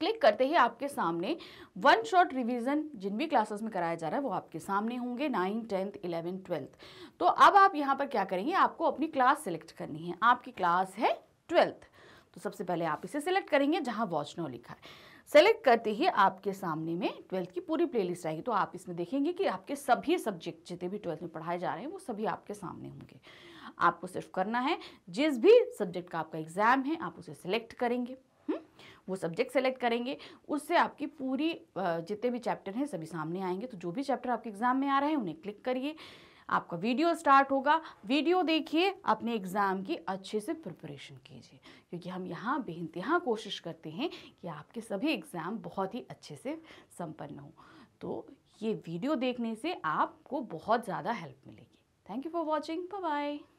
क्लिक करते ही आपके सामने वन शॉट रिवीजन जिन भी क्लासेस में कराया जा रहा है वो आपके सामने होंगे नाइन टेंथ इलेवेंथ ट्वेल्थ तो अब आप यहाँ पर क्या करेंगे आपको अपनी क्लास सिलेक्ट करनी है आपकी क्लास है ट्वेल्थ तो सबसे पहले आप इसे सिलेक्ट करेंगे जहाँ वॉच नो लिखा है सेलेक्ट करते ही आपके सामने में ट्वेल्थ की पूरी प्लेलिस्ट आएगी तो आप इसमें देखेंगे कि आपके सभी सब्जेक्ट जितने भी ट्वेल्थ में पढ़ाए जा रहे हैं वो सभी आपके सामने होंगे आपको सिर्फ करना है जिस भी सब्जेक्ट का आपका एग्ज़ाम है आप उसे सेलेक्ट करेंगे हुँ? हम्म? वो सब्जेक्ट सेलेक्ट करेंगे उससे आपकी पूरी जितने भी चैप्टर हैं सभी सामने आएंगे तो जो भी चैप्टर आपके एग्ज़ाम में आ रहे हैं उन्हें क्लिक करिए आपका वीडियो स्टार्ट होगा वीडियो देखिए अपने एग्ज़ाम की अच्छे से प्रिपरेशन कीजिए क्योंकि हम यहाँ बेनतहा कोशिश करते हैं कि आपके सभी एग्ज़ाम बहुत ही अच्छे से संपन्न हों तो ये वीडियो देखने से आपको बहुत ज़्यादा हेल्प मिलेगी thank you for watching bye